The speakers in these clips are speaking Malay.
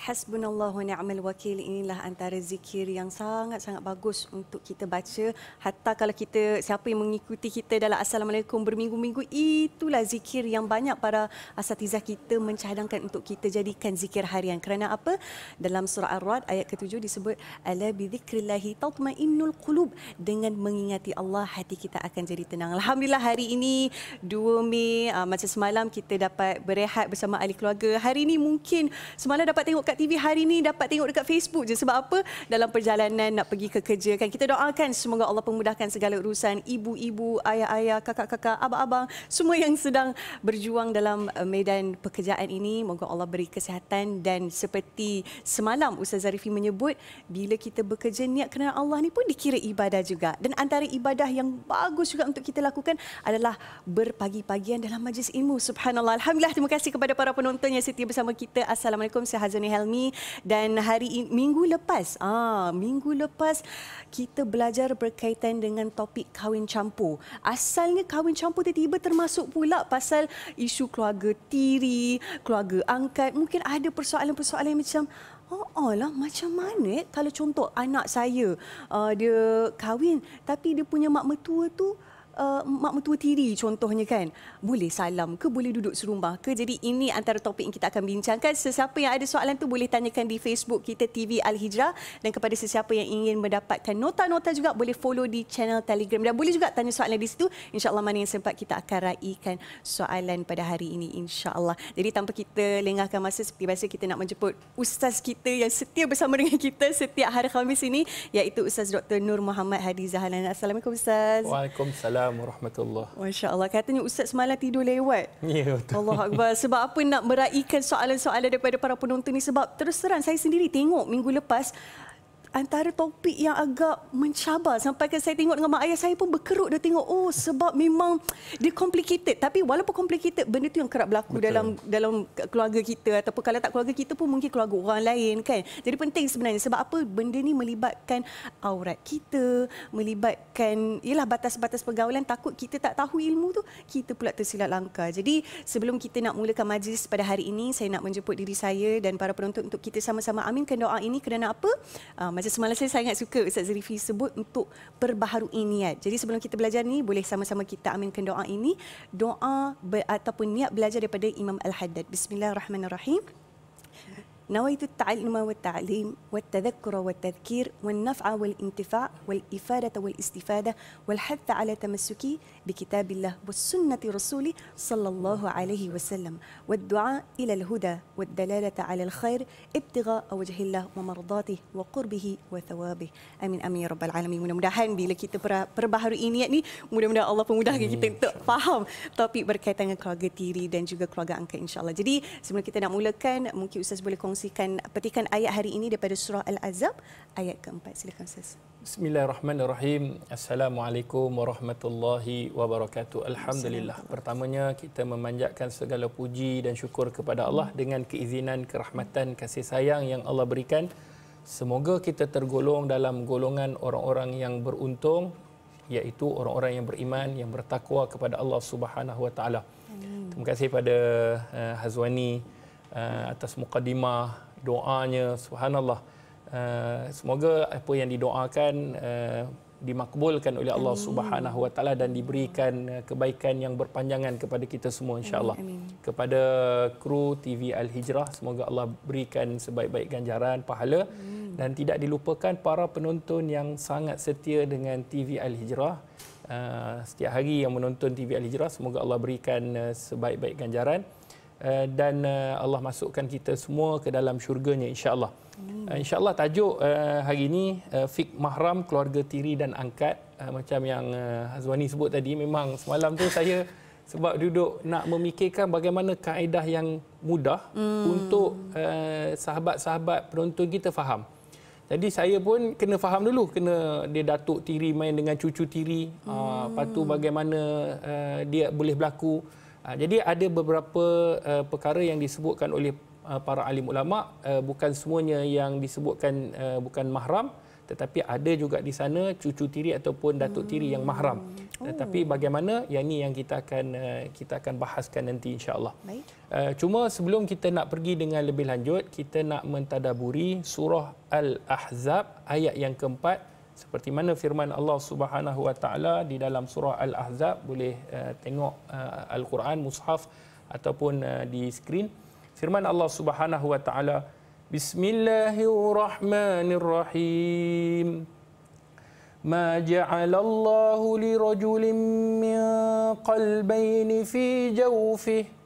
Hasbunallahu ni'mal wakil inilah antara zikir yang sangat-sangat bagus untuk kita baca. Hatta kalau kita siapa yang mengikuti kita dalam Assalamualaikum berminggu-minggu itulah zikir yang banyak para asatizah kita mencadangkan untuk kita jadikan zikir harian. Kerana apa? Dalam surah Ar-Rad ayat ketujuh disebut ala bi dzikrillahi tatma'innul qulub dengan mengingati Allah hati kita akan jadi tenang. Alhamdulillah hari ini 2 Mei ah, macam semalam kita dapat berehat bersama ahli keluarga. Hari ini mungkin semalam dapat tengok dekat TV hari ni dapat tengok dekat Facebook je sebab apa dalam perjalanan nak pergi ke kerja kan kita doakan semoga Allah pemudahkan segala urusan ibu-ibu ayah-ayah kakak-kakak abang-abang semua yang sedang berjuang dalam eh, medan pekerjaan ini moga Allah beri kesihatan dan seperti semalam Ustaz Zarifi menyebut bila kita bekerja niat kerana Allah ni pun dikira ibadah juga dan antara ibadah yang bagus juga untuk kita lakukan adalah berpagi-pagian dalam majlis ilmu subhanallah alhamdulillah terima kasih kepada para penonton yang setia bersama kita assalamualaikum saya Helmi dan hari minggu lepas ah minggu lepas kita belajar berkaitan dengan topik kahwin campur. Asalnya kahwin campur tiba-tiba termasuk pula pasal isu keluarga tiri, keluarga angkat. Mungkin ada persoalan-persoalan macam Oh, oh lah, macam mana eh? kalau contoh anak saya uh, dia kahwin tapi dia punya mak metua tu uh, mak mentua tiri contohnya kan boleh salam ke boleh duduk serumah ke jadi ini antara topik yang kita akan bincangkan sesiapa yang ada soalan tu boleh tanyakan di Facebook kita TV Al Hijrah dan kepada sesiapa yang ingin mendapatkan nota-nota juga boleh follow di channel Telegram dan boleh juga tanya soalan di situ Insya Allah mana yang sempat kita akan raikan soalan pada hari ini Insya Allah. jadi tanpa kita lengahkan masa seperti biasa kita nak menjemput ustaz kita yang setia bersama dengan kita setiap hari Khamis ini iaitu Ustaz Dr Nur Muhammad Hadi Zahalan Assalamualaikum ustaz Waalaikumsalam Waalaikumsalam warahmatullahi wabarakatuh. Masya-Allah. Katanya ustaz semalam tidur lewat. Ya yeah, betul. Allahuakbar. Sebab apa nak meraihkan soalan-soalan daripada para penonton ini sebab terus terang saya sendiri tengok minggu lepas antara topik yang agak mencabar sampai ke saya tengok dengan mak ayah saya pun berkerut dia tengok oh sebab memang dia complicated tapi walaupun complicated benda tu yang kerap berlaku Betul. dalam dalam keluarga kita ataupun kalau tak keluarga kita pun mungkin keluarga orang lain kan jadi penting sebenarnya sebab apa benda ni melibatkan aurat kita melibatkan ialah batas-batas pergaulan takut kita tak tahu ilmu tu kita pula tersilap langkah jadi sebelum kita nak mulakan majlis pada hari ini saya nak menjemput diri saya dan para penonton untuk kita sama-sama aminkan doa ini kerana apa ah, macam semalam saya sangat suka Ustaz Zarifi sebut untuk perbaharui niat. Kan. Jadi sebelum kita belajar ni boleh sama-sama kita aminkan doa ini. Doa ataupun niat belajar daripada Imam Al-Haddad. Bismillahirrahmanirrahim. نوايد التعلم والتعليم والتذكر والتذكير والنفع والانتفاع والإفادة والاستفادة والحث على تمسكي بكتاب الله والسنة رسوله صلى الله عليه وسلم والدعاء إلى الهدى والدلالة على الخير ابتغاء وجه الله ومرضاته وقربه وثوابه أمين أمين رب العالمين mudah-mudahan bila kita berbaharu ini yakni mudah-mudahan Allah pemudahkan kita untuk faham topik berkaitan dengan keluarga tiri dan juga keluarga angkat insyaAllah. Jadi sebelum kita nak mulakan mungkin Ustaz boleh kongsi kongsikan petikan ayat hari ini daripada surah Al-Azab ayat keempat. Silakan Ustaz. Bismillahirrahmanirrahim. Assalamualaikum warahmatullahi wabarakatuh. Alhamdulillah. Pertamanya kita memanjatkan segala puji dan syukur kepada Allah dengan keizinan, kerahmatan, kasih sayang yang Allah berikan. Semoga kita tergolong dalam golongan orang-orang yang beruntung iaitu orang-orang yang beriman yang bertakwa kepada Allah Subhanahu wa taala. Terima kasih pada uh, Hazwani Eh, atas mukadimah doanya subhanallah uh, semoga apa yang didoakan uh, dimakbulkan oleh Allah Amin. Subhanahu wa taala dan diberikan kebaikan yang berpanjangan kepada kita semua insyaallah kepada kru TV Al Hijrah semoga Allah berikan sebaik-baik ganjaran pahala Amin. dan tidak dilupakan para penonton yang sangat setia dengan TV Al Hijrah uh, setiap hari yang menonton TV Al Hijrah semoga Allah berikan sebaik-baik ganjaran Eh, dan eh, Allah masukkan kita semua ke dalam syurganya insyaAllah. Eh, InsyaAllah tajuk hari ini Fik Mahram Keluarga Tiri dan Angkat macam yang Azwani sebut tadi memang semalam tu saya sebab duduk nak memikirkan bagaimana kaedah yang mudah hmm. untuk sahabat-sahabat penonton kita faham. Jadi saya pun kena faham dulu kena dia datuk tiri main dengan cucu tiri ah, hmm. lepas tu bagaimana dia boleh berlaku Ha, jadi ada beberapa uh, perkara yang disebutkan oleh uh, para alim ulama uh, bukan semuanya yang disebutkan uh, bukan mahram tetapi ada juga di sana cucu tiri ataupun datuk tiri hmm. yang mahram. Hmm. Tetapi oh. bagaimana yang ini yang kita akan uh, kita akan bahaskan nanti insya-Allah. Uh, cuma sebelum kita nak pergi dengan lebih lanjut kita nak mentadaburi surah Al-Ahzab ayat yang keempat seperti mana firman Allah Subhanahu Wa Taala di dalam surah Al-Ahzab boleh uh, tengok uh, Al-Quran mushaf ataupun uh, di skrin firman Allah Subhanahu Wa Taala Bismillahirrahmanirrahim ما جعل الله لرجل من قلبين في جوفه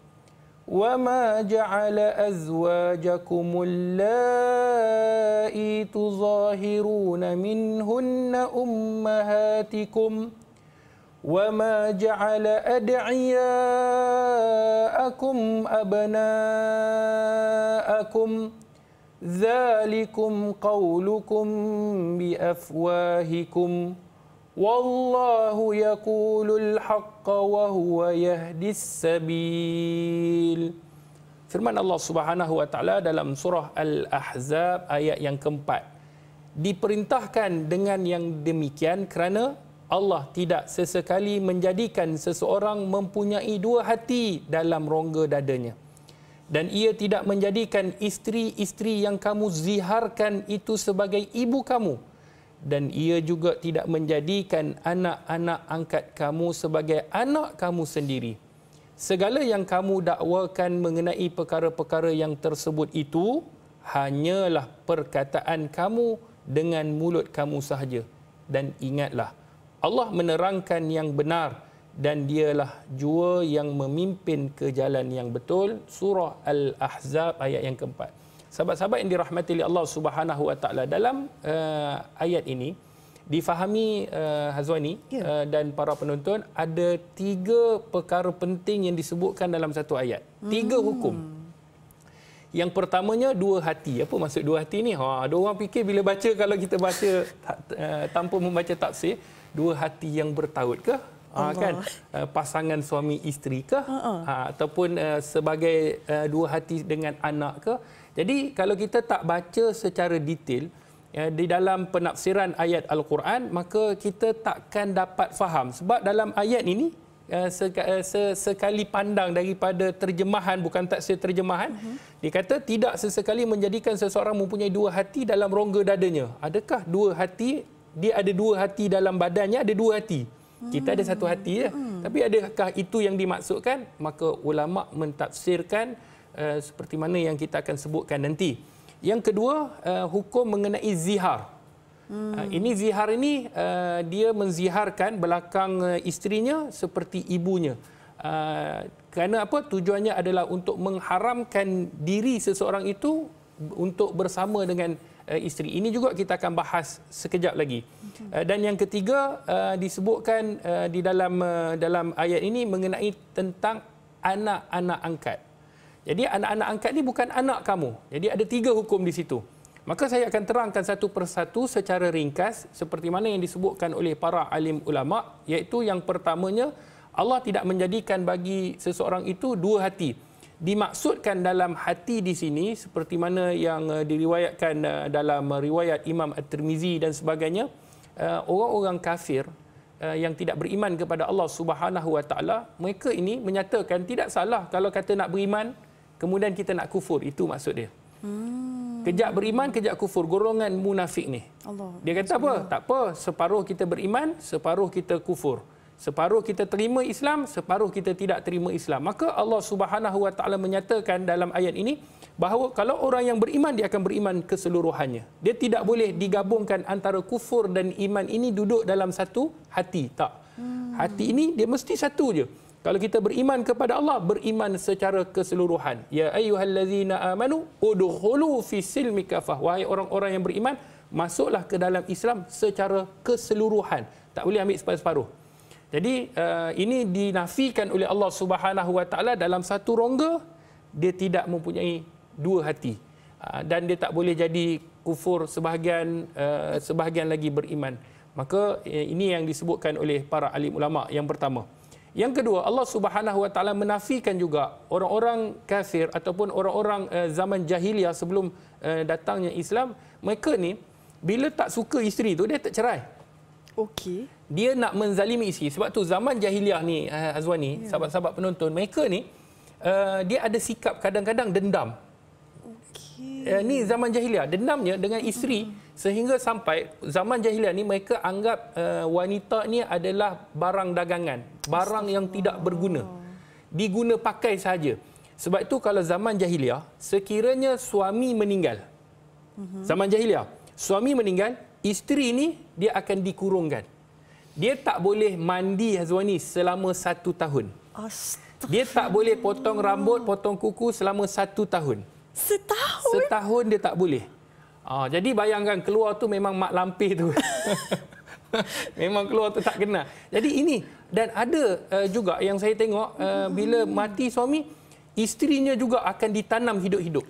وما جعل أزواجكم اللائي تظاهرون منهن أمهاتكم وما جعل أدعياءكم أبناءكم ذلكم قولكم بأفواهكم ۖ Wallahu yaqulul haqqa wa huwa yahdis sabil. Firman Allah Subhanahu wa taala dalam surah Al-Ahzab ayat yang keempat. Diperintahkan dengan yang demikian kerana Allah tidak sesekali menjadikan seseorang mempunyai dua hati dalam rongga dadanya. Dan ia tidak menjadikan isteri-isteri yang kamu ziharkan itu sebagai ibu kamu dan ia juga tidak menjadikan anak-anak angkat kamu sebagai anak kamu sendiri. Segala yang kamu dakwakan mengenai perkara-perkara yang tersebut itu hanyalah perkataan kamu dengan mulut kamu sahaja. Dan ingatlah, Allah menerangkan yang benar dan dialah jua yang memimpin ke jalan yang betul. Surah Al-Ahzab ayat yang keempat. Sahabat-sahabat yang dirahmati oleh Allah Subhanahu Wa Taala dalam uh, ayat ini difahami uh, Hazwani yeah. uh, dan para penonton ada tiga perkara penting yang disebutkan dalam satu ayat. Tiga hmm. hukum. Yang pertamanya dua hati. Apa maksud dua hati ni? Ha, ada orang fikir bila baca kalau kita baca uh, tanpa membaca tafsir, dua hati yang bertaut ke? Ha, kan uh, pasangan suami isteri ke? Uh-uh. Ha, ataupun uh, sebagai uh, dua hati dengan anak ke? Jadi kalau kita tak baca secara detail ya, di dalam penafsiran ayat Al-Quran, maka kita takkan dapat faham. Sebab dalam ayat ini, ya, eh, sekali pandang daripada terjemahan bukan tafsir terjemahan uh-huh. dia kata tidak sesekali menjadikan seseorang mempunyai dua hati dalam rongga dadanya adakah dua hati dia ada dua hati dalam badannya ada dua hati kita ada satu hati ya hmm. tapi adakah itu yang dimaksudkan maka ulama mentafsirkan Eh, seperti mana yang kita akan sebutkan nanti. Yang kedua, uh, hukum mengenai zihar. Hmm. Uh, ini zihar ini uh, dia menziharkan belakang uh, istrinya seperti ibunya. Uh, kerana apa? Tujuannya adalah untuk mengharamkan diri seseorang itu untuk bersama dengan uh, isteri. Ini juga kita akan bahas sekejap lagi. Okay. Uh, dan yang ketiga uh, disebutkan uh, di dalam uh, dalam ayat ini mengenai tentang anak-anak angkat. Jadi anak-anak angkat ni bukan anak kamu. Jadi ada tiga hukum di situ. Maka saya akan terangkan satu persatu secara ringkas seperti mana yang disebutkan oleh para alim ulama iaitu yang pertamanya Allah tidak menjadikan bagi seseorang itu dua hati. Dimaksudkan dalam hati di sini seperti mana yang uh, diriwayatkan uh, dalam riwayat Imam At-Tirmizi dan sebagainya, uh, orang-orang kafir yang tidak beriman kepada Allah Subhanahu Wa Taala, mereka ini menyatakan tidak salah kalau kata nak beriman, kemudian kita nak kufur itu maksud dia hmm. kejak beriman kejak kufur golongan munafik ni Allah. dia kata apa tak apa separuh kita beriman separuh kita kufur separuh kita terima Islam separuh kita tidak terima Islam maka Allah Subhanahu wa taala menyatakan dalam ayat ini bahawa kalau orang yang beriman dia akan beriman keseluruhannya dia tidak boleh digabungkan antara kufur dan iman ini duduk dalam satu hati tak Hmm. Hati ini dia mesti satu je. Kalau kita beriman kepada Allah, beriman secara keseluruhan. Ya ayyuhallazina amanu udkhulu fi silmi kafah. Wahai orang-orang yang beriman, masuklah ke dalam Islam secara keseluruhan. Tak boleh ambil separuh-separuh. Jadi uh, ini dinafikan oleh Allah Subhanahu Wa Taala dalam satu rongga dia tidak mempunyai dua hati uh, dan dia tak boleh jadi kufur sebahagian uh, sebahagian lagi beriman. Maka ya, ini yang disebutkan oleh para alim ulama yang pertama. Yang kedua, Allah Subhanahu Wa Taala menafikan juga orang-orang kafir ataupun orang-orang eh, zaman jahiliah sebelum eh, datangnya Islam, mereka ni bila tak suka isteri tu dia tak cerai. Okey. Dia nak menzalimi isteri. Sebab tu zaman jahiliah ni eh, Azwani, yeah. sahabat-sahabat penonton, mereka ni dia ada sikap kadang-kadang dendam. Okey. Ini zaman jahiliah, dendamnya dengan isteri. Uh-huh sehingga sampai zaman jahiliah ni mereka anggap uh, wanita ni adalah barang dagangan barang yang tidak berguna diguna pakai saja sebab itu kalau zaman jahiliah sekiranya suami meninggal zaman jahiliah suami meninggal isteri ni dia akan dikurungkan dia tak boleh mandi hazwani selama satu tahun dia tak boleh potong rambut potong kuku selama satu tahun setahun setahun dia tak boleh Ah, jadi bayangkan keluar tu memang mak lampir tu. memang keluar tu tak kena. Jadi ini dan ada uh, juga yang saya tengok uh, bila mati suami, isterinya juga akan ditanam hidup-hidup.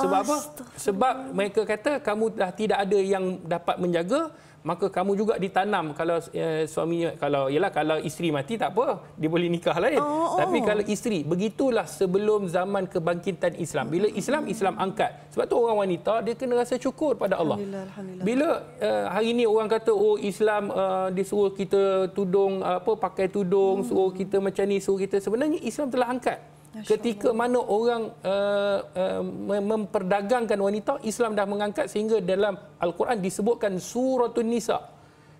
Sebab apa? Sebab mereka kata kamu dah tidak ada yang dapat menjaga, maka kamu juga ditanam kalau eh, suami kalau ialah kalau isteri mati tak apa dia boleh nikah lain oh, oh. tapi kalau isteri begitulah sebelum zaman kebangkitan Islam bila Islam Islam angkat sebab tu orang wanita dia kena rasa syukur pada Allah bila uh, hari ini orang kata oh Islam uh, eh, disuruh kita tudung apa pakai tudung hmm. suruh kita macam ni suruh kita sebenarnya Islam telah angkat Ketika mana orang uh, uh, memperdagangkan wanita, Islam dah mengangkat sehingga dalam Al-Quran disebutkan surah An-Nisa.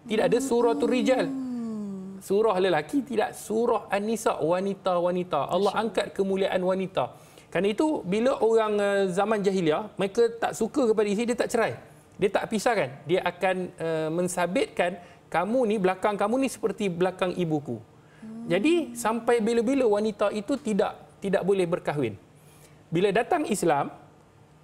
Tidak ada surah Rijal. Hmm. Surah lelaki tidak. Surah An-Nisa, wanita-wanita. Allah angkat kemuliaan wanita. Kerana itu, bila orang uh, zaman jahiliah, mereka tak suka kepada isteri, dia tak cerai. Dia tak pisahkan. Dia akan uh, mensabitkan kamu ni, belakang kamu ni seperti belakang ibuku. Hmm. Jadi sampai bila-bila wanita itu tidak tidak boleh berkahwin. Bila datang Islam,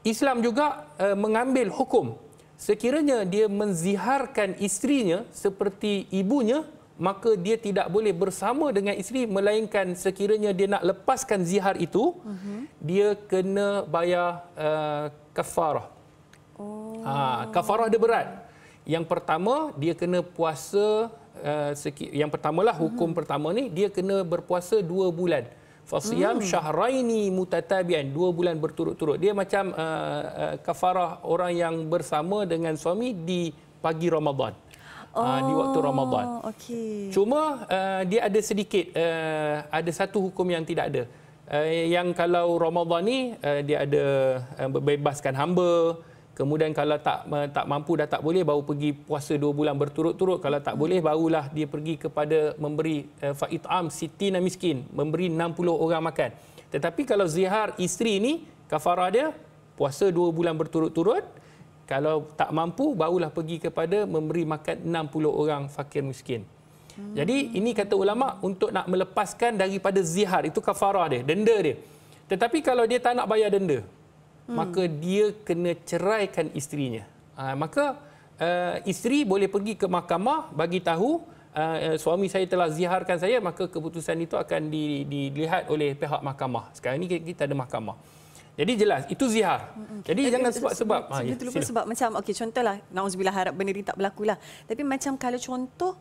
Islam juga uh, mengambil hukum. Sekiranya dia menziharkan istrinya seperti ibunya, maka dia tidak boleh bersama dengan isteri melainkan sekiranya dia nak lepaskan zihar itu, uh-huh. dia kena bayar uh, kafarah. Oh. Ha, kafarah dia berat. Yang pertama, dia kena puasa, uh, eh, sekir- yang pertamalah hukum uh-huh. pertama ni, dia kena berpuasa dua bulan. uh fasiyam hmm. syahraini mutatabian dua bulan berturut-turut dia macam uh, uh, kafarah orang yang bersama dengan suami di pagi Ramadan ah, oh, uh, di waktu Ramadan okey cuma uh, dia ada sedikit uh, ada satu hukum yang tidak ada uh, yang kalau Ramadan ni uh, dia ada uh, bebaskan hamba Kemudian kalau tak tak mampu dah tak boleh baru pergi puasa dua bulan berturut-turut. Kalau tak boleh barulah dia pergi kepada memberi uh, eh, fa'it'am siti na miskin. Memberi 60 orang makan. Tetapi kalau zihar isteri ni kafarah dia puasa dua bulan berturut-turut. Kalau tak mampu barulah pergi kepada memberi makan 60 orang fakir miskin. Hmm. Jadi ini kata ulama untuk nak melepaskan daripada zihar itu kafarah dia, denda dia. Tetapi kalau dia tak nak bayar denda, Hmm. maka dia kena ceraikan isterinya. Ha, maka uh, isteri boleh pergi ke mahkamah bagi tahu uh, suami saya telah ziharkan saya, maka keputusan itu akan di, di, dilihat oleh pihak mahkamah. Sekarang ini kita ada mahkamah. Jadi jelas itu zihar. mm Jadi tapi, jangan sebab-sebab. Ha, ya, terlupa sila. sebab macam okey contohlah naudzubillah harap benda ini tak berlaku lah. Tapi macam kalau contoh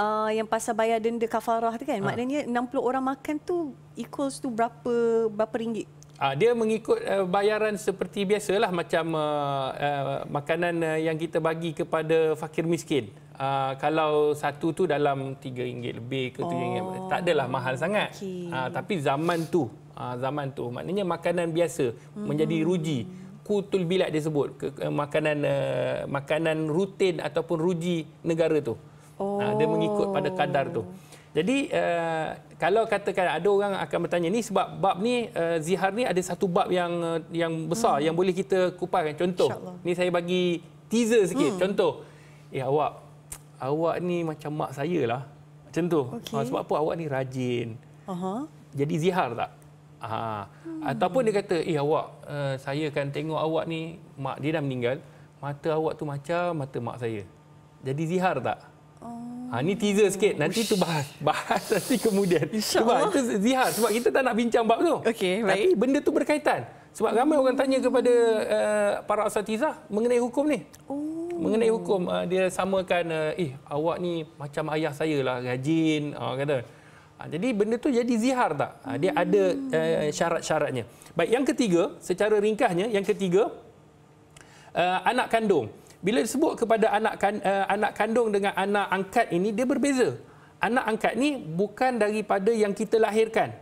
uh, yang pasal bayar denda kafarah tu kan ha. maknanya 60 orang makan tu equals tu berapa berapa ringgit Uh, dia mengikut uh, bayaran seperti biasalah macam uh, uh, makanan uh, yang kita bagi kepada fakir miskin. Uh, kalau satu tu dalam RM3 lebih ke RM7, oh. tak adalah oh, mahal sangat. Okay. Uh, ah, tapi zaman tu, uh, zaman tu maknanya makanan biasa hmm menjadi ruji. Kutul bilat dia sebut, ke, uh, makanan, uh, makanan rutin ataupun ruji negara tu. Oh. Uh, dia mengikut pada kadar tu. Jadi uh, kalau katakan ada orang akan bertanya ni sebab bab ni uh, zihar ni ada satu bab yang uh, yang besar hmm. yang boleh kita kupaskan contoh. Ni saya bagi teaser sikit hmm. contoh. Eh awak awak ni macam mak saya lah. Macam tu. Okay. Ha, ah, sebab apa awak ni rajin. Uh-huh. Jadi zihar tak? Ha. Hmm. Ataupun dia kata eh awak uh, saya kan tengok awak ni mak dia dah meninggal mata awak tu macam mata mak saya. Jadi zihar tak? Oh. Ha, ni teaser sikit. Nanti tu bahas. Bahas nanti kemudian. Sebab itu zihar. Sebab kita tak nak bincang bab tu. Okey baik. Tapi benda tu berkaitan. Sebab ramai hmm. orang tanya kepada uh, para asatizah mengenai hukum ni. Oh. Mengenai hukum. Uh, dia samakan, uh, eh awak ni macam ayah saya lah, rajin. Uh, kata. Uh, jadi benda tu jadi zihar tak? Uh, dia ada uh, syarat-syaratnya. Baik, yang ketiga, secara ringkasnya, yang ketiga, uh, Anak kandung bila disebut kepada anak kan, uh, anak kandung dengan anak angkat ini dia berbeza anak angkat ni bukan daripada yang kita lahirkan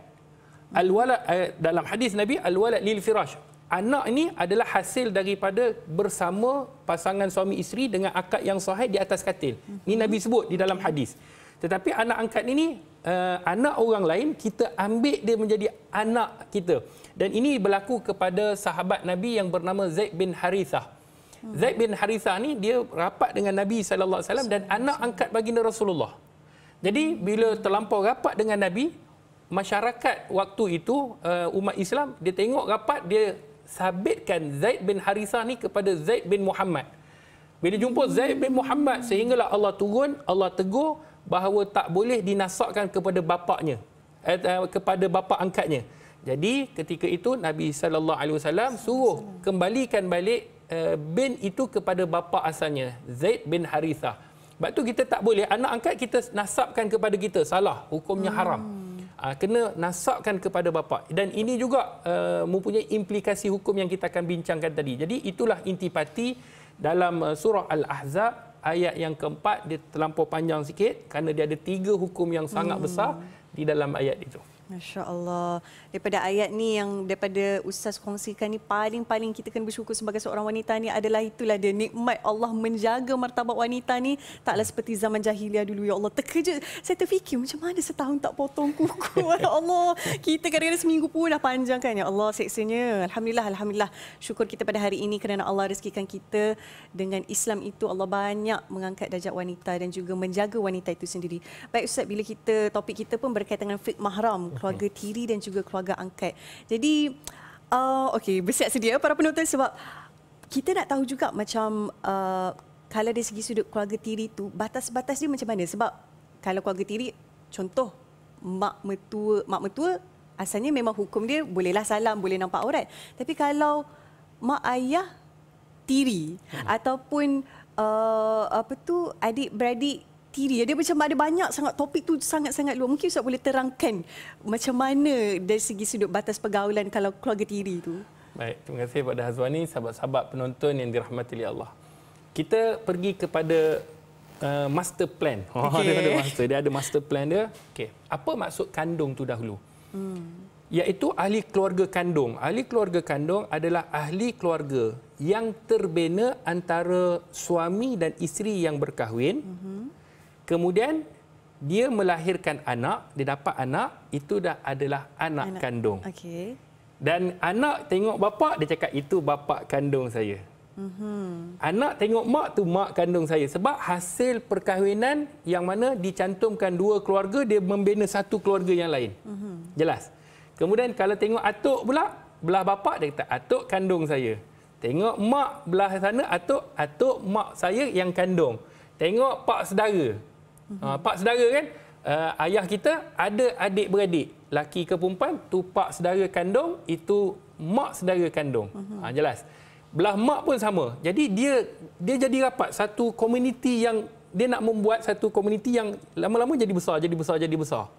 al uh, eh, dalam hadis nabi al lil firash anak ini adalah hasil daripada bersama pasangan suami isteri dengan akad yang sahih di atas katil ni nabi sebut di dalam hadis tetapi anak angkat ini uh, eh, anak orang lain kita ambil dia menjadi anak kita dan ini berlaku kepada sahabat nabi yang bernama zaid bin harithah Hmm. Zaid bin Harithah ni dia rapat dengan Nabi sallallahu alaihi wasallam dan anak angkat baginda Rasulullah. Jadi bila terlampau rapat dengan Nabi, masyarakat waktu itu uh, umat Islam dia tengok rapat dia sabitkan Zaid bin Harithah ni kepada Zaid bin Muhammad. Bila jumpa Zaid bin Muhammad sehinggalah Allah turun, Allah tegur bahawa tak boleh dinasakkan kepada bapaknya eh, eh kepada bapa angkatnya. Jadi ketika itu Nabi sallallahu alaihi wasallam suruh kembalikan balik Eh, bin itu kepada bapa asalnya Zaid bin Harithah. Sebab tu kita tak boleh anak angkat kita nasabkan kepada kita salah hukumnya haram. Hmm. Ah, kena nasabkan kepada bapa dan ini juga eh, mempunyai implikasi hukum yang kita akan bincangkan tadi. Jadi itulah intipati dalam eh, surah Al-Ahzab ayat yang keempat dia terlampau panjang sikit kerana dia ada tiga hukum yang sangat hmm. besar di dalam ayat itu. Masya Allah. Daripada ayat ni yang daripada Ustaz kongsikan ni paling-paling kita kena bersyukur sebagai seorang wanita ni adalah itulah dia nikmat Allah menjaga martabat wanita ni taklah seperti zaman jahiliah dulu ya Allah. Terkejut saya terfikir macam mana setahun tak potong kuku ya Allah. Kita kadang-kadang seminggu pun dah panjang kan ya Allah seksanya. Alhamdulillah alhamdulillah syukur kita pada hari ini kerana Allah rezekikan kita dengan Islam itu Allah banyak mengangkat darjat wanita dan juga menjaga wanita itu sendiri. Baik Ustaz bila kita topik kita pun berkaitan dengan fit mahram keluarga tiri dan juga keluarga angkat. Jadi uh, okey bersiap sedia para penonton sebab kita nak tahu juga macam uh, kalau dari segi sudut keluarga tiri tu batas-batas dia macam mana sebab kalau keluarga tiri contoh mak metua, mak metua asalnya memang hukum dia bolehlah salam boleh nampak orang. tapi kalau mak ayah tiri hmm. ataupun uh, apa tu adik beradik kriteria dia macam ada banyak sangat topik tu sangat-sangat luar mungkin ustaz boleh terangkan macam mana dari segi sudut batas pergaulan kalau keluarga tiri tu baik terima kasih kepada Hazwani sahabat-sahabat penonton yang dirahmati oleh Allah kita pergi kepada uh, master plan oh, okay. dia ada master dia ada master plan dia okey apa maksud kandung tu dahulu hmm. iaitu ahli keluarga kandung ahli keluarga kandung adalah ahli keluarga yang terbina antara suami dan isteri yang berkahwin hmm Kemudian dia melahirkan anak, dia dapat anak, itu dah adalah anak, anak. kandung. Okey. Dan anak tengok bapa, dia cakap itu bapa kandung saya. Mhm. Anak tengok mak tu mak kandung saya sebab hasil perkahwinan yang mana dicantumkan dua keluarga dia membina satu keluarga yang lain. Mm-hmm. Jelas. Kemudian kalau tengok atuk pula belah bapak dia kata atuk kandung saya. Tengok mak belah sana atuk atuk mak saya yang kandung. Tengok pak saudara. Uh, pak sedara kan? Uh, ayah kita ada adik-beradik. Laki ke perempuan, tu pak sedara kandung, itu mak sedara kandung. Uh, jelas. Belah mak pun sama. Jadi dia dia jadi rapat satu komuniti yang dia nak membuat satu komuniti yang lama-lama jadi besar, jadi besar, jadi besar.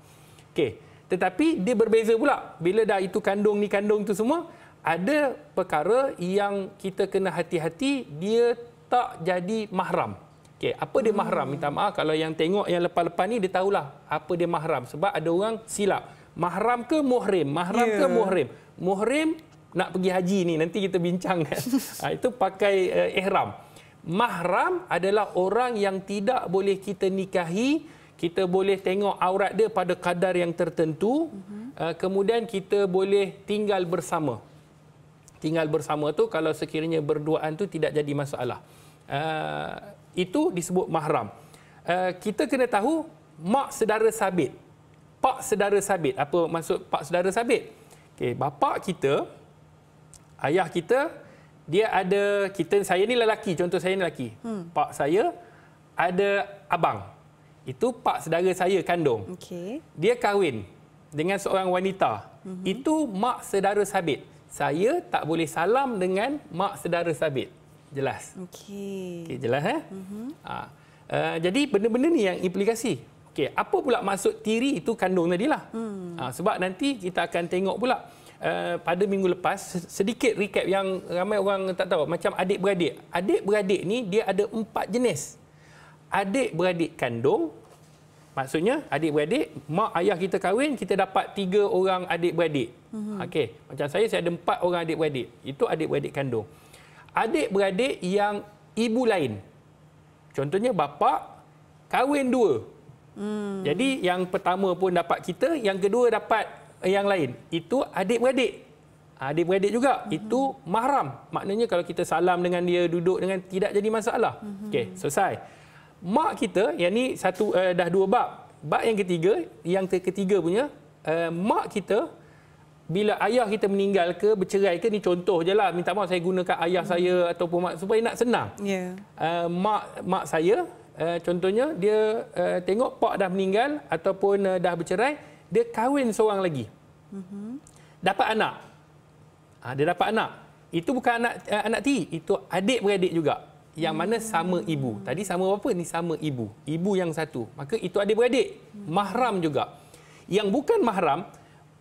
Okey. Tetapi dia berbeza pula. Bila dah itu kandung ni kandung tu semua, ada perkara yang kita kena hati-hati dia tak jadi mahram. Hmm. Okay, apa dia mahram? Minta maaf kalau yang tengok yang lepas-lepas ni dia tahulah apa dia mahram sebab ada orang silap. Mahram ke muhrim? Mahram yeah. ke ya. muhrim? Muhrim nak pergi haji ni nanti kita bincang kan. ha, itu pakai uh, ihram. Mahram adalah orang yang tidak boleh kita nikahi, kita boleh tengok aurat dia pada kadar yang tertentu, mm-hmm. uh, kemudian kita boleh tinggal bersama. Tinggal bersama tu kalau sekiranya berduaan tu tidak jadi masalah. Uh, itu disebut mahram. Uh, kita kena tahu mak sedara sabit. Pak sedara sabit. Apa maksud pak sedara sabit? Okay, bapa kita, ayah kita, dia ada kita saya ni lelaki, contoh saya ni lelaki. Hmm. Pak saya ada abang. Itu pak sedara saya kandung. Okay. Dia kahwin dengan seorang wanita. Hmm. Itu mak sedara sabit. Saya tak boleh salam dengan mak sedara sabit. Jelas. Okey. Okey, jelas eh? Mm-hmm. Ha. Uh, jadi benda-benda ni yang implikasi. Okey, apa pula maksud tiri itu kandung tadi lah. Mm. Uh, sebab nanti kita akan tengok pula uh, pada minggu lepas sedikit recap yang ramai orang tak tahu macam adik-beradik. Adik-beradik ni dia ada empat jenis. Adik-beradik kandung Maksudnya adik-beradik, mak ayah kita kahwin, kita dapat tiga orang adik-beradik. Mm-hmm. Okey, macam saya, saya ada empat orang adik-beradik. Itu adik-beradik kandung adik-beradik yang ibu lain. Contohnya bapa kahwin dua. Hmm. Jadi yang pertama pun dapat kita, yang kedua dapat yang lain. Itu adik-beradik. Ah, adik-beradik juga. Hmm. Itu mahram. Maknanya kalau kita salam dengan dia, duduk dengan tidak jadi masalah. Hmm. Okey, selesai. Mak kita, yang ni satu uh, dah dua bab. Bab yang ketiga, yang ketiga punya, uh, mak kita bila ayah kita meninggal ke bercerai ke ni contoh je lah minta maaf saya gunakan ayah hmm. saya ataupun mak supaya nak senang yeah. Ya. uh, mak mak saya uh, contohnya dia uh, tengok pak dah meninggal ataupun uh, dah bercerai dia kahwin seorang lagi mm-hmm. dapat anak ha, dia dapat anak itu bukan anak uh, anak ti itu adik beradik juga yang mana hmm. sama ibu. Tadi sama apa? Ni sama ibu. Ibu yang satu. Maka itu adik-beradik. Hmm. Mahram juga. Yang bukan mahram,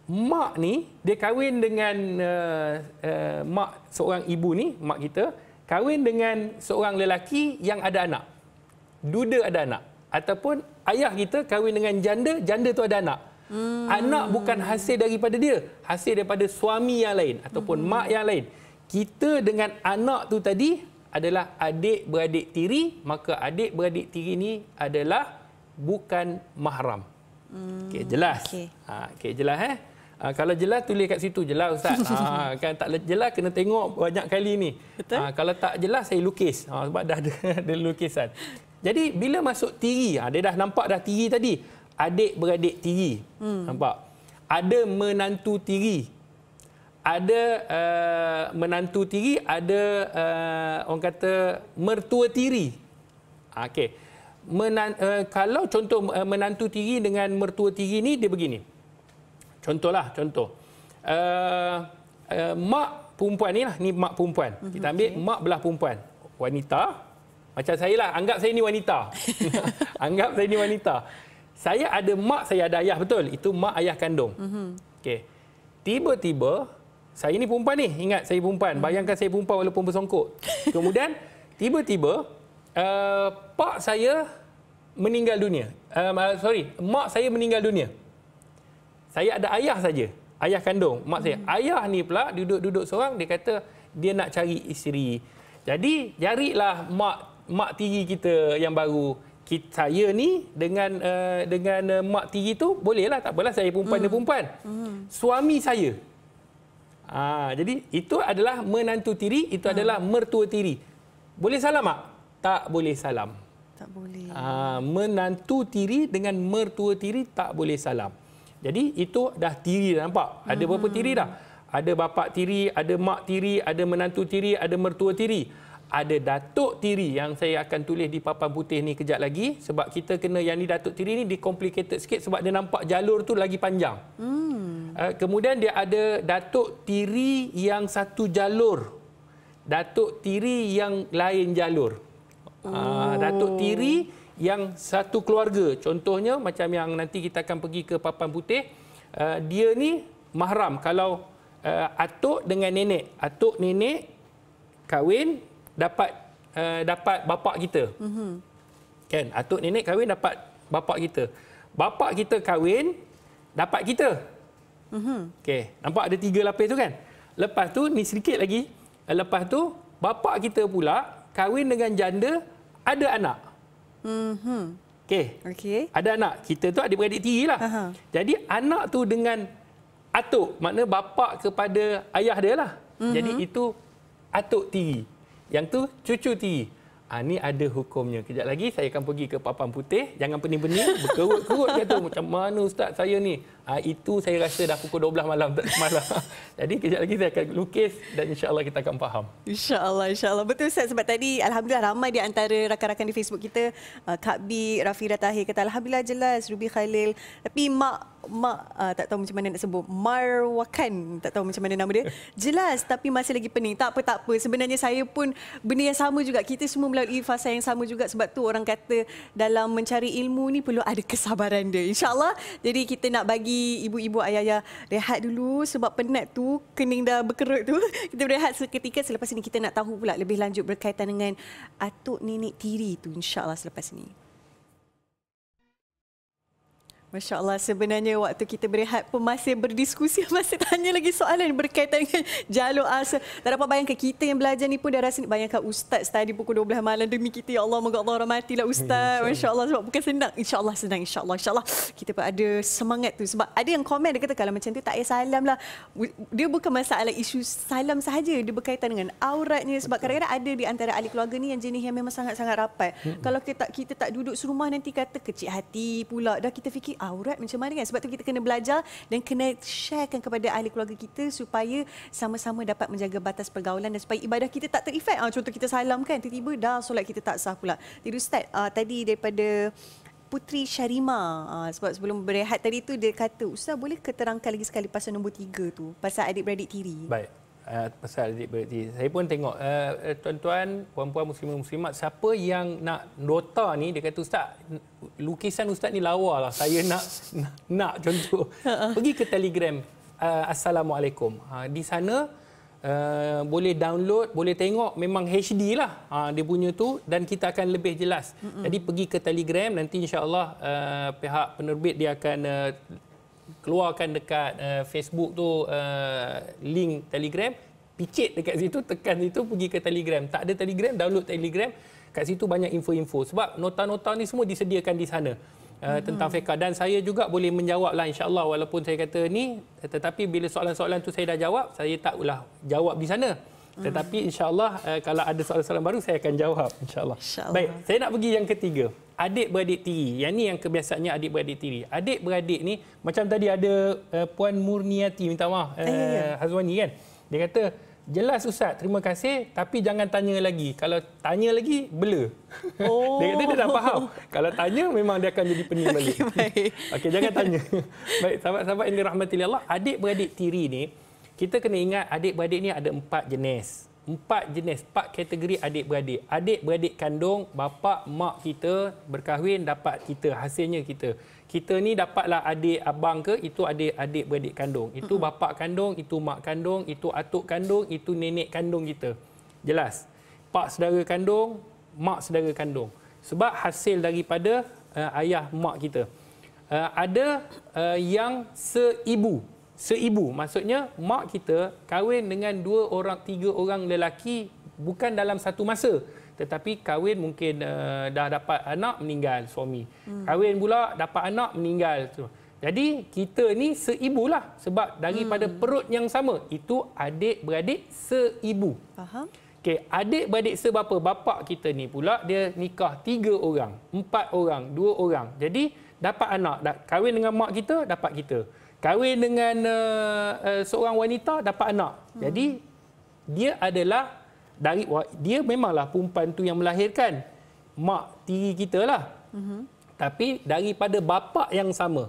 mak ni dia kahwin dengan uh, uh, mak seorang ibu ni mak kita kahwin dengan seorang lelaki yang ada anak duda ada anak ataupun ayah kita kahwin dengan janda janda tu ada anak hmm. anak bukan hasil daripada dia hasil daripada suami yang lain ataupun hmm. mak yang lain kita dengan anak tu tadi adalah adik beradik tiri maka adik beradik tiri ni adalah bukan mahram Hmm. Okey jelas. Okey ha, okay, jelas eh. Ha, kalau jelas tulis kat situ jelas ustaz. Ha, kan tak jelas kena tengok banyak kali ni. Ha, kalau tak jelas saya lukis. Ha, sebab dah ada, ada lukisan. Jadi bila masuk tiri, ha, dia dah nampak dah tiri tadi. Adik beradik tiri. Hmm. Nampak? Ada menantu tiri. Ada uh, menantu tiri, ada uh, orang kata mertua tiri. Ha, Okey. uh, kalau contoh uh, menantu tiri dengan mertua tiri ni dia begini. Contohlah, contoh. Uh, uh, mak perempuan ni lah, ni mak perempuan. Mm-hmm. Kita ambil okay. mak belah perempuan. Wanita, macam saya lah, anggap saya ni wanita. anggap saya ni wanita. Saya ada mak, saya ada ayah, betul? Itu mak ayah kandung. Mm-hmm. Okay. Tiba-tiba, saya ni perempuan ni. Ingat, saya perempuan. Mm-hmm. Bayangkan saya perempuan walaupun bersongkok. Kemudian, tiba-tiba, uh, pak saya meninggal dunia. Uh, sorry, mak saya meninggal dunia saya ada ayah saja ayah kandung mak saya hmm. ayah ni pula duduk-duduk seorang dia kata dia nak cari isteri jadi carilah mak mak tiri kita yang baru kita, saya ni dengan uh, dengan uh, mak tiri tu bolehlah tak apalah saya perempuan hmm. dia perempuan hmm. suami saya ha, jadi itu adalah menantu tiri itu hmm. adalah mertua tiri boleh salam mak tak boleh salam tak boleh ha, menantu tiri dengan mertua tiri tak boleh salam jadi itu dah tiri dah nampak. Ada berapa hmm. tiri dah? Ada bapa tiri, ada mak tiri, ada menantu tiri, ada mertua tiri. Ada datuk tiri yang saya akan tulis di papan putih ni kejap lagi sebab kita kena yang ni datuk tiri ni di dikomplikated sikit sebab dia nampak jalur tu lagi panjang. Hmm. Eh, kemudian dia ada datuk tiri yang satu jalur. Datuk tiri yang lain jalur. Ah, oh. Datuk tiri yang satu keluarga contohnya macam yang nanti kita akan pergi ke papan putih uh, dia ni mahram kalau uh, atuk dengan nenek atuk nenek kahwin dapat uh, dapat bapa kita mm-hmm. kan atuk nenek kahwin dapat bapa kita bapa kita kahwin dapat kita mm-hmm. okey nampak ada tiga lapis tu kan lepas tu ni sedikit lagi lepas tu bapa kita pula kahwin dengan janda ada anak Mm-hmm. Okey. Okay. Ada anak. Kita tu adik-beradik tiri lah. Uh-huh. Jadi anak tu dengan atuk. Makna bapak kepada ayah dia lah. Mm-hmm. Jadi itu atuk tiri. Yang tu cucu tiri. Ha, ini ada hukumnya. Kejap lagi saya akan pergi ke papan putih. Jangan pening-pening. Berkerut-kerut Macam mana ustaz saya ni? Ha, itu saya rasa dah pukul 12 malam tak semalam. Jadi kejap lagi saya akan lukis dan insya-Allah kita akan faham. Insya-Allah insya-Allah betul Ustaz sebab tadi alhamdulillah ramai di antara rakan-rakan di Facebook kita ah, Kak Bi, Rafira Tahir kata alhamdulillah jelas Ruby Khalil tapi mak mak uh, tak tahu macam mana nak sebut Marwakan tak tahu macam mana nama dia jelas tapi masih lagi pening tak apa tak apa sebenarnya saya pun benda yang sama juga kita semua melalui fasa yang sama juga sebab tu orang kata dalam mencari ilmu ni perlu ada kesabaran dia insyaallah jadi kita nak bagi ibu-ibu ayah-ayah rehat dulu sebab penat tu kening dah berkerut tu kita berehat seketika selepas ini kita nak tahu pula lebih lanjut berkaitan dengan atuk nenek tiri tu insyaallah selepas ini Masya Allah sebenarnya waktu kita berehat pun masih berdiskusi masih tanya lagi soalan berkaitan dengan jalur asa. Tak dapat bayangkan kita yang belajar ni pun dah rasa ni. Bayangkan Ustaz tadi pukul 12 malam demi kita. Ya Allah, moga Allah rahmatilah hmm, Ustaz. Hey, Masya Allah sebab bukan senang. Insya Allah senang. Insya Allah. Insya Allah kita pun ada semangat tu. Sebab ada yang komen dia kata kalau macam tu tak payah salam lah. Dia bukan masalah isu salam sahaja. Dia berkaitan dengan auratnya. Sebab Betul. kadang-kadang ada di antara ahli keluarga ni yang jenis yang memang sangat-sangat rapat. Hmm. Kalau kita tak, kita tak duduk serumah nanti kata kecil hati pula. Dah kita fikir aurat macam mana kan sebab tu kita kena belajar dan kena sharekan kepada ahli keluarga kita supaya sama-sama dapat menjaga batas pergaulan dan supaya ibadah kita tak terifek ha, ah, contoh kita salam kan tiba-tiba dah solat kita tak sah pula jadi ustaz uh, tadi daripada Putri Syarima ah, sebab sebelum berehat tadi tu dia kata ustaz boleh keterangkan lagi sekali pasal nombor tiga tu pasal adik-beradik tiri baik uh, pasal adik beradik. Saya pun tengok uh, tuan-tuan, puan-puan muslimah-muslimat siapa yang nak dota ni dia kata ustaz lukisan ustaz ni lawa lah. Saya nak nak, nak contoh. Pergi ke Telegram uh, Assalamualaikum. Uh, di sana uh, boleh download, boleh tengok memang HD lah uh, dia punya tu dan kita akan lebih jelas. Mm-mm. Jadi pergi ke Telegram nanti insya-Allah uh, pihak penerbit dia akan uh, keluarkan dekat uh, Facebook tu uh, link Telegram picit dekat situ tekan situ pergi ke Telegram tak ada Telegram download Telegram kat situ banyak info-info sebab nota-nota ni semua disediakan di sana Uh, hmm. tentang fiqh dan saya juga boleh menjawab lah insyaAllah walaupun saya kata ni tetapi bila soalan-soalan tu saya dah jawab saya tak ulah jawab di sana hmm. tetapi insyaAllah uh, kalau ada soalan-soalan baru saya akan jawab insyaAllah insya baik saya nak pergi yang ketiga adik-beradik tiri. Yang ni yang kebiasaannya adik-beradik tiri. Adik-beradik ni macam tadi ada uh, puan Murniati minta maaf uh, ya, ya. Eh, Hazwani kan. Dia kata jelas ustaz, terima kasih tapi jangan tanya lagi. Kalau tanya lagi bela. Oh. dia kata dia tak faham. Oh. Kalau tanya memang dia akan jadi pening balik. Okey, okay, jangan tanya. baik, sahabat-sahabat yang dirahmati Allah, adik-beradik tiri ni kita kena ingat adik-beradik ni ada empat jenis empat jenis, empat kategori adik-beradik. Adik-beradik kandung, bapa, mak kita berkahwin dapat kita, hasilnya kita. Kita ni dapatlah adik abang ke, itu adik-adik beradik kandung. Itu bapa kandung, itu mak kandung, itu atuk kandung, itu nenek kandung kita. Jelas. Pak saudara kandung, mak saudara kandung. Sebab hasil daripada uh, ayah mak kita. Uh, ada uh, yang seibu seibu maksudnya mak kita kahwin dengan dua orang tiga orang lelaki bukan dalam satu masa tetapi kahwin mungkin uh, dah dapat anak meninggal suami hmm. kahwin pula dapat anak meninggal jadi kita ni seibu lah sebab daripada hmm. perut yang sama itu adik beradik seibu faham okey adik beradik sebapa bapa kita ni pula dia nikah tiga orang empat orang dua orang jadi dapat anak dah kahwin dengan mak kita dapat kita Kahwin dengan uh, uh, seorang wanita dapat anak. Hmm. Jadi dia adalah dari dia memanglah perempuan tu yang melahirkan mak tiri kita lah. Hmm. Tapi daripada bapa yang sama.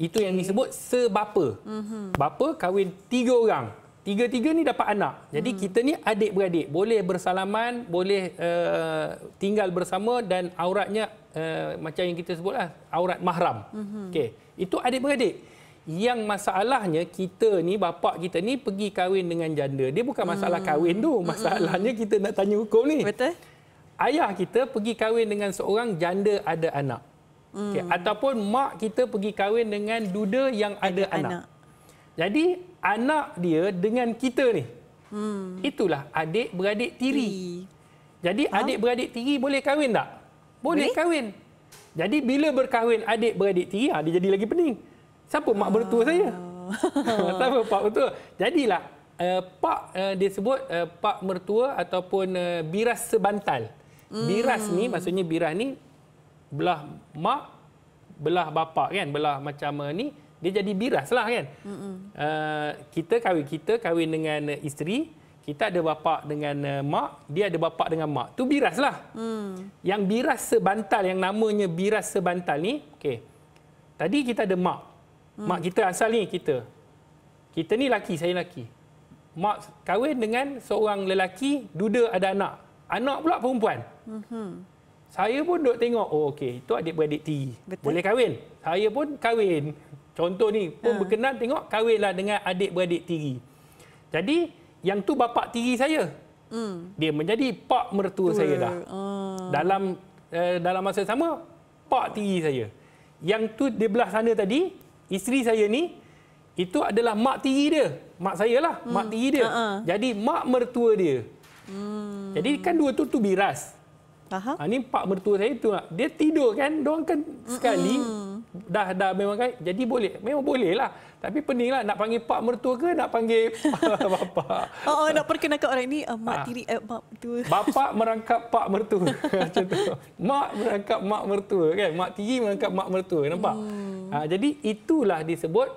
Itu yang disebut sebapa. Hmm. Bapa kahwin tiga orang. Tiga-tiga ni dapat anak. Jadi hmm. kita ni adik-beradik. Boleh bersalaman, boleh uh, tinggal bersama dan auratnya uh, macam yang kita sebutlah, aurat mahram. Hmm. Okey. Itu adik-beradik yang masalahnya kita ni bapak kita ni pergi kahwin dengan janda dia bukan masalah hmm. kahwin tu hmm, hmm, masalahnya hmm. kita nak tanya hukum ni betul ayah kita pergi kahwin dengan seorang janda ada anak hmm. okay. ataupun mak kita pergi kahwin dengan duda yang ada, ada anak. anak jadi anak dia dengan kita ni hmm. itulah adik beradik tiri Di. jadi ha? adik beradik tiri boleh kahwin tak boleh, boleh kahwin jadi bila berkahwin adik beradik tiri ha, dia jadi lagi pening siapa mak bertua saya? Oh. siapa pak bertua? Jadilah uh, pak uh, dia sebut uh, pak mertua ataupun uh, biras sebantal. Mm. Biras ni maksudnya biras ni belah mak belah bapa kan belah macam ni dia jadi biras lah kan. Uh, kita kahwin kita kahwin dengan uh, isteri kita ada bapa dengan uh, mak, dia ada bapa dengan mak. Tu biraslah. Hmm. Yang biras sebantal yang namanya biras sebantal ni, okay? Tadi kita ada mak. Hmm. Mak kita asal ni kita. Kita ni laki, saya laki. Mak kahwin dengan seorang lelaki, duda ada anak. Anak pula perempuan. Hmm. Saya pun duk tengok, oh okey, itu adik-beradik T. Boleh kahwin? Saya pun kahwin. Contoh ni, pun ha. berkenan tengok, kahwinlah dengan adik-beradik tiri. Jadi, yang tu bapak tiri saya. Hmm. Dia menjadi pak mertua Tua. saya dah. Hmm. Dalam uh, dalam masa sama, pak tiri saya. Yang tu di belah sana tadi, isteri saya ni itu adalah mak tiri dia. Mak saya lah, hmm. mak tiri dia. Ha-ha. Jadi mak mertua dia. Hmm. Jadi kan dua tu tu biras. Ha, ini pak mertua saya tu. Dia tidur kan, dia kan sekali. Hmm dah dah memang kan jadi boleh memang boleh lah tapi pening lah nak panggil pak mertua ke nak panggil bapa oh, oh nak perkenalkan orang ini uh, mak ha. tiri eh, mak mertua bapa merangkap pak mertua macam tu mak merangkap mak mertua kan mak tiri merangkap mak mertua nampak hmm. ha, jadi itulah disebut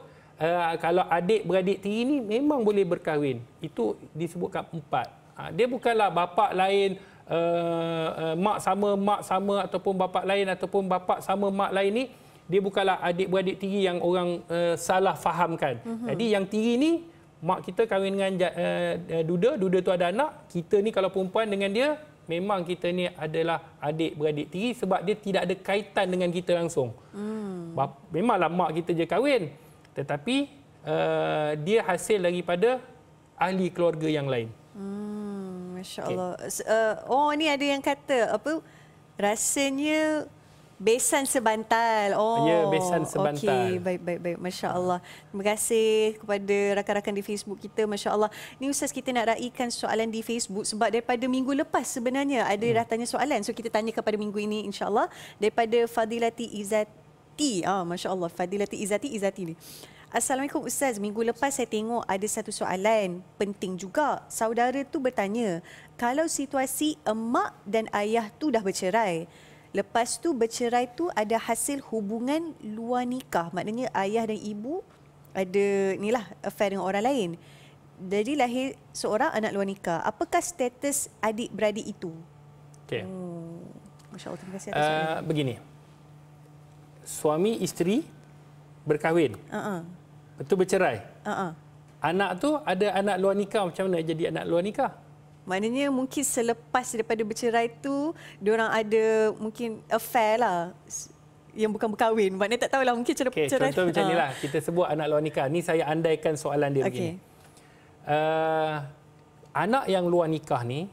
uh, kalau adik beradik tiri ni memang boleh berkahwin itu disebut empat ha, dia bukanlah bapa lain uh, uh, mak sama mak sama ataupun bapa lain ataupun bapa sama mak lain ni dia bukanlah adik-beradik tiri yang orang uh, salah fahamkan. Mm -hmm. Jadi yang tiri ni mak kita kahwin dengan uh, duda, duda tu ada anak, kita ni kalau perempuan dengan dia memang kita ni adalah adik-beradik tiri sebab dia tidak ada kaitan dengan kita langsung. Mm. Memanglah mak kita je kahwin tetapi uh, dia hasil daripada ahli keluarga yang lain. Mm, Masya-Allah. Okay. Uh, oh ni ada yang kata apa rasanya Besan Sebantal. Ya, oh, ya, Besan Sebantal. Okey, baik, baik, baik. Masya Allah. Terima kasih kepada rakan-rakan di Facebook kita. Masya Allah. Ni Ustaz kita nak raikan soalan di Facebook sebab daripada minggu lepas sebenarnya ada hmm. dah tanya soalan. So, kita tanya kepada minggu ini insya Allah. Daripada Fadilati Izati. Ah, Masya Allah, Fadilati Izati, Izati ni. Assalamualaikum Ustaz. Minggu lepas saya tengok ada satu soalan penting juga. Saudara tu bertanya, kalau situasi emak dan ayah tu dah bercerai, Lepas tu bercerai tu ada hasil hubungan luar nikah. Maknanya ayah dan ibu ada inilah affair dengan orang lain. Jadi lahir seorang anak luar nikah. Apakah status adik-beradik itu? Okey. Hmm. Masya-Allah terima kasih atas. Uh, begini. Suami isteri berkahwin. Uh-uh. Betul bercerai. Uh-uh. Anak tu ada anak luar nikah macam mana jadi anak luar nikah? Maknanya mungkin selepas daripada bercerai tu orang ada mungkin affair lah yang bukan berkahwin. Maknanya tak tahulah mungkin cerai. Okay, cerai contoh macam ah. inilah. Kita sebut anak luar nikah. Ni saya andaikan soalan dia okay. begini. Uh, anak yang luar nikah ni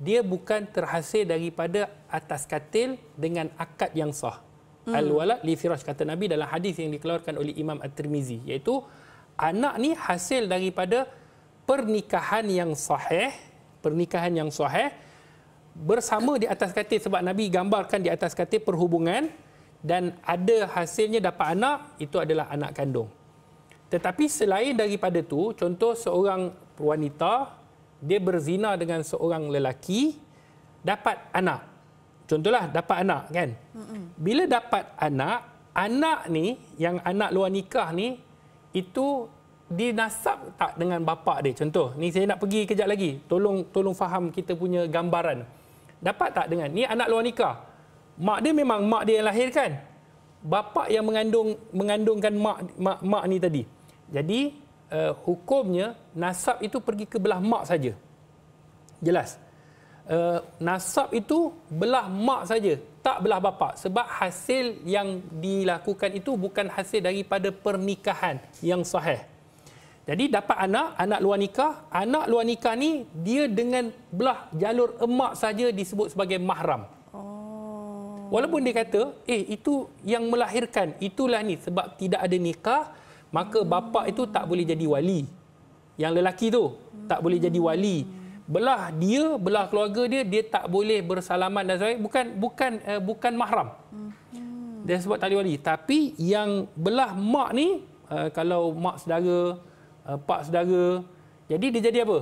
dia bukan terhasil daripada atas katil dengan akad yang sah. Hmm. Al-walad li firaj kata Nabi dalam hadis yang dikeluarkan oleh Imam At-Tirmizi iaitu anak ni hasil daripada pernikahan yang sahih hmm pernikahan yang sahih bersama di atas katil sebab Nabi gambarkan di atas katil perhubungan dan ada hasilnya dapat anak itu adalah anak kandung. Tetapi selain daripada tu, contoh seorang wanita dia berzina dengan seorang lelaki dapat anak. Contohlah dapat anak kan? Bila dapat anak, anak ni yang anak luar nikah ni itu dinasab tak dengan bapa dia contoh ni saya nak pergi kejap lagi tolong tolong faham kita punya gambaran dapat tak dengan ni anak luar nikah mak dia memang mak dia yang lahirkan bapa yang mengandung mengandungkan mak mak, mak ni tadi jadi uh, hukumnya nasab itu pergi ke belah mak saja jelas uh, nasab itu belah mak saja tak belah bapa sebab hasil yang dilakukan itu bukan hasil daripada pernikahan yang sahih jadi dapat anak, anak luar nikah. Anak luar nikah ni dia dengan belah jalur emak saja disebut sebagai mahram. Oh. Walaupun dia kata, eh itu yang melahirkan, itulah ni sebab tidak ada nikah, maka hmm. bapa itu tak boleh jadi wali. Yang lelaki tu tak boleh jadi hmm. wali. Belah dia, belah keluarga dia dia tak boleh bersalaman dan sebagainya. Bukan bukan uh, bukan mahram. Hmm. Dia sebab tak boleh wali. Tapi yang belah mak ni uh, kalau mak saudara uh, pak saudara. Jadi dia jadi apa?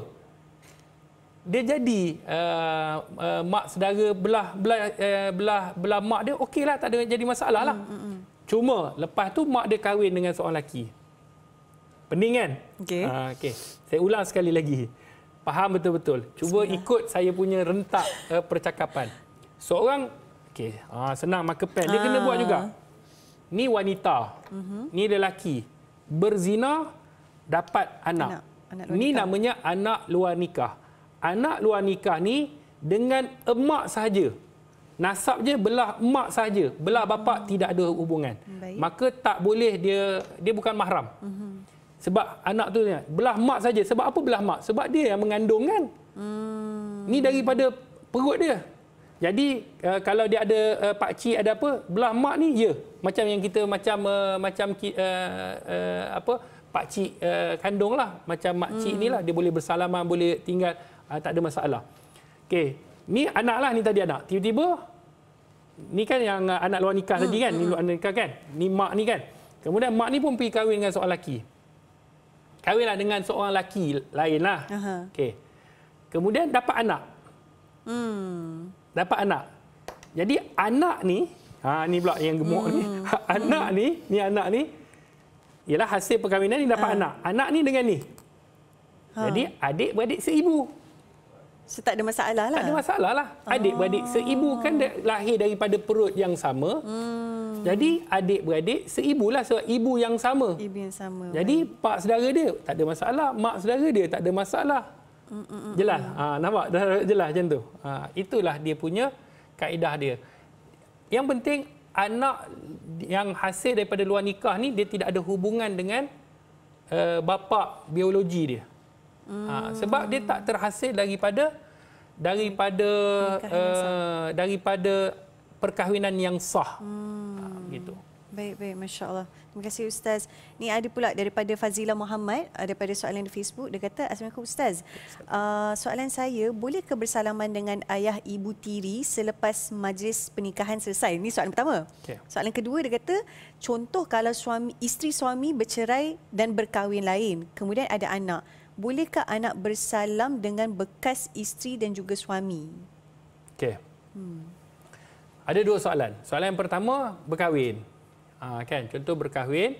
Dia jadi uh, uh, mak saudara belah belah uh, belah belah mak dia okeylah tak ada jadi masalah lah. Mm, mm, mm, Cuma lepas tu mak dia kahwin dengan seorang lelaki. Pening kan? Okey. Uh, ah, okay. Saya ulang sekali lagi. Faham betul-betul. Cuba Sebenarnya. ikut saya punya rentak uh, percakapan. Seorang okey, uh, senang marker pen. Dia uh. kena ah. buat juga. Ni wanita. Mm-hmm. Ni lelaki. Berzina dapat anak. anak, anak ni nikah. namanya anak luar nikah. Anak luar nikah ni dengan emak saja. Nasab je belah emak saja. Belah bapa hmm. tidak ada hubungan. Baik. Maka tak boleh dia dia bukan mahram. Hmm. Sebab anak tu belah emak saja. Sebab apa belah emak? Sebab dia yang mengandung kan. Hmm. Ni daripada perut dia. Jadi uh, kalau dia ada uh, pak cik ada apa, belah mak ni ya. Macam yang kita macam uh, macam uh, uh, apa uh, pak cik uh, kandung lah macam mak cik hmm. ni lah. dia boleh bersalaman boleh tinggal uh, tak ada masalah okey ni anak lah ni tadi anak tiba-tiba ni kan yang uh, anak luar nikah hmm. tadi kan hmm. ni luar nikah kan ni mak ni kan kemudian mak ni pun pergi kahwin dengan seorang lelaki kahwin lah dengan seorang lelaki lain lah uh okey kemudian dapat anak hmm. dapat anak jadi anak ni ha ni pula yang gemuk hmm. ni anak hmm. ni ni anak ni ialah hasil perkahwinan ni dapat ha. anak. Anak ni dengan ni. Ha. Jadi adik-beradik seibu. So tak ada masalah lah. Tak ada masalah lah. Ah. Adik-beradik seibu kan lahir daripada perut yang sama. Hmm. Jadi adik-beradik seibu lah. Sebab ibu yang sama. Ibu yang sama. Jadi baik. pak saudara dia tak ada masalah. Mak saudara dia tak ada masalah. Hmm, hmm, hmm. Jelas? Ha, nampak? Jelas macam tu. Ha, itulah dia punya kaedah dia. Yang penting anak yang hasil daripada luar nikah ni dia tidak ada hubungan dengan uh, bapa biologi dia. Ha, hmm. Ha, sebab dia tak terhasil daripada daripada uh, daripada perkahwinan yang sah. Hmm. Ha, gitu. Baik-baik, Masya Allah. Terima kasih Ustaz. Ni ada pula daripada Fazila Muhammad, eh, daripada soalan di Facebook. Dia kata, Assalamualaikum Ustaz. Uh, soalan saya, boleh ke bersalaman dengan ayah ibu tiri selepas majlis pernikahan selesai? Ini soalan pertama. Okay. Soalan kedua, dia kata, contoh kalau suami isteri suami bercerai dan berkahwin lain, kemudian ada anak. Bolehkah anak bersalam dengan bekas isteri dan juga suami? Okey. Hmm. Ada dua soalan. Soalan yang pertama, berkahwin. Ha, kan? Contoh berkahwin.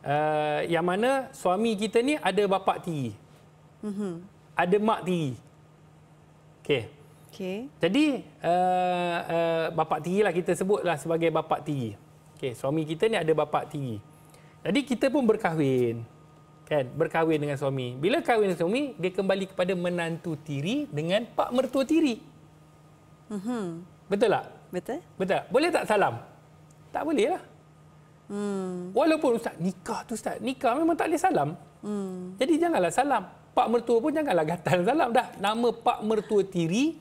Uh, yang mana suami kita ni ada bapak tiri. Mm-hmm. Ada mak tiri. Okey. Okay. Jadi, uh, uh, bapak tiri lah kita sebut lah sebagai bapak tiri. okay suami kita ni ada bapak tiri. Jadi, kita pun berkahwin. Kan? Berkahwin dengan suami. Bila kahwin dengan suami, dia kembali kepada menantu tiri dengan pak mertua tiri. Mm-hmm. Betul tak? Betul. Betul Boleh tak salam? Tak boleh lah. Hmm. Walaupun ustaz nikah tu ustaz, nikah memang tak boleh salam. Hmm. Jadi janganlah salam. Pak mertua pun janganlah gatal salam dah. Nama pak mertua tiri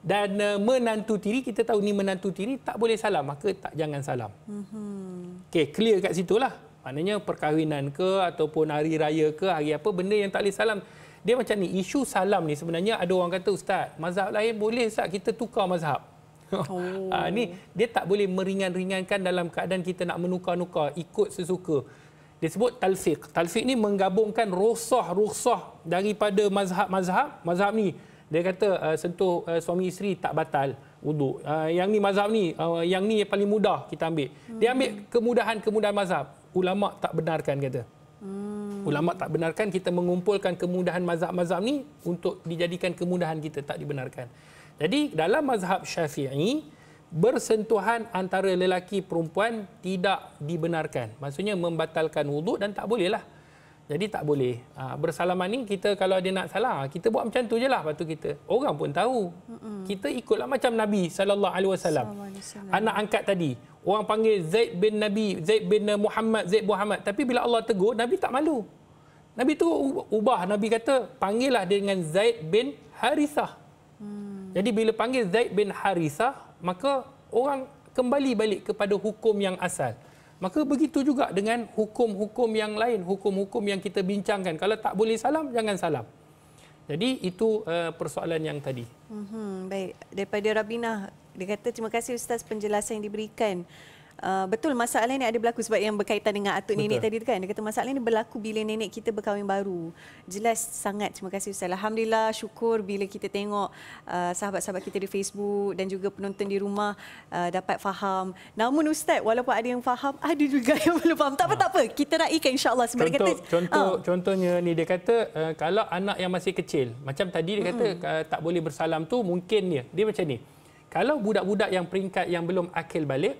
dan uh, menantu tiri kita tahu ni menantu tiri tak boleh salam maka tak jangan salam. Hmm. Okey, clear kat situ lah. Maknanya perkahwinan ke ataupun hari raya ke hari apa benda yang tak boleh salam. Dia macam ni, isu salam ni sebenarnya ada orang kata ustaz, mazhab lain boleh ustaz kita tukar mazhab. Oh. Uh, ni dia tak boleh meringan-ringankan dalam keadaan kita nak menukar-nukar ikut sesuka. Dia sebut talfiq. Talfiq ni menggabungkan rusah-rusah daripada mazhab-mazhab. Mazhab ni dia kata uh, sentuh uh, suami isteri tak batal wuduk. Uh, yang ni mazhab ni, uh, yang ni yang paling mudah kita ambil. Hmm. Dia ambil hmm. kemudahan-kemudahan mazhab. Ulama tak benarkan kata. Hmm. Ulama tak benarkan kita mengumpulkan kemudahan mazhab-mazhab ni untuk dijadikan kemudahan kita tak dibenarkan. Jadi dalam mazhab syafi'i, bersentuhan antara lelaki perempuan tidak dibenarkan. Maksudnya membatalkan wuduk dan tak bolehlah. Jadi tak boleh. Ha, bersalaman ni kita kalau dia nak salah, kita buat macam tu je lah. Lepas tu kita, orang pun tahu. Mm-mm. Kita ikutlah macam Nabi SAW. Anak angkat tadi. Orang panggil Zaid bin Nabi, Zaid bin Muhammad, Zaid Muhammad. Tapi bila Allah tegur, Nabi tak malu. Nabi tu ubah. Nabi kata, panggillah dia dengan Zaid bin Harithah. Hmm. Jadi bila panggil Zaid bin Harisa maka orang kembali balik kepada hukum yang asal. Maka begitu juga dengan hukum-hukum yang lain, hukum-hukum yang kita bincangkan. Kalau tak boleh salam, jangan salam. Jadi itu uh, persoalan yang tadi. Mhm, baik, daripada Rabinah, dia kata terima kasih Ustaz penjelasan yang diberikan. Ah, betul masalah ni ada berlaku sebab yang berkaitan dengan atuk betul. nenek tadi tu kan. Dia kata masalah ni berlaku bila nenek kita berkahwin baru. Jelas sangat terima kasih Ustaz. Alhamdulillah syukur bila kita tengok uh, sahabat-sahabat kita di Facebook dan juga penonton di rumah uh, dapat faham. Namun Ustaz walaupun ada yang faham, ada juga yang belum faham. Tak apa ha. apa. Kita raikan Insyaallah allah sebab contoh, kata contoh oh. contohnya ni dia kata uh, kalau anak yang masih kecil macam tadi dia kata mm-hmm. uh, tak boleh bersalam tu mungkin dia dia macam ni. Kalau budak-budak yang peringkat yang belum akil balik,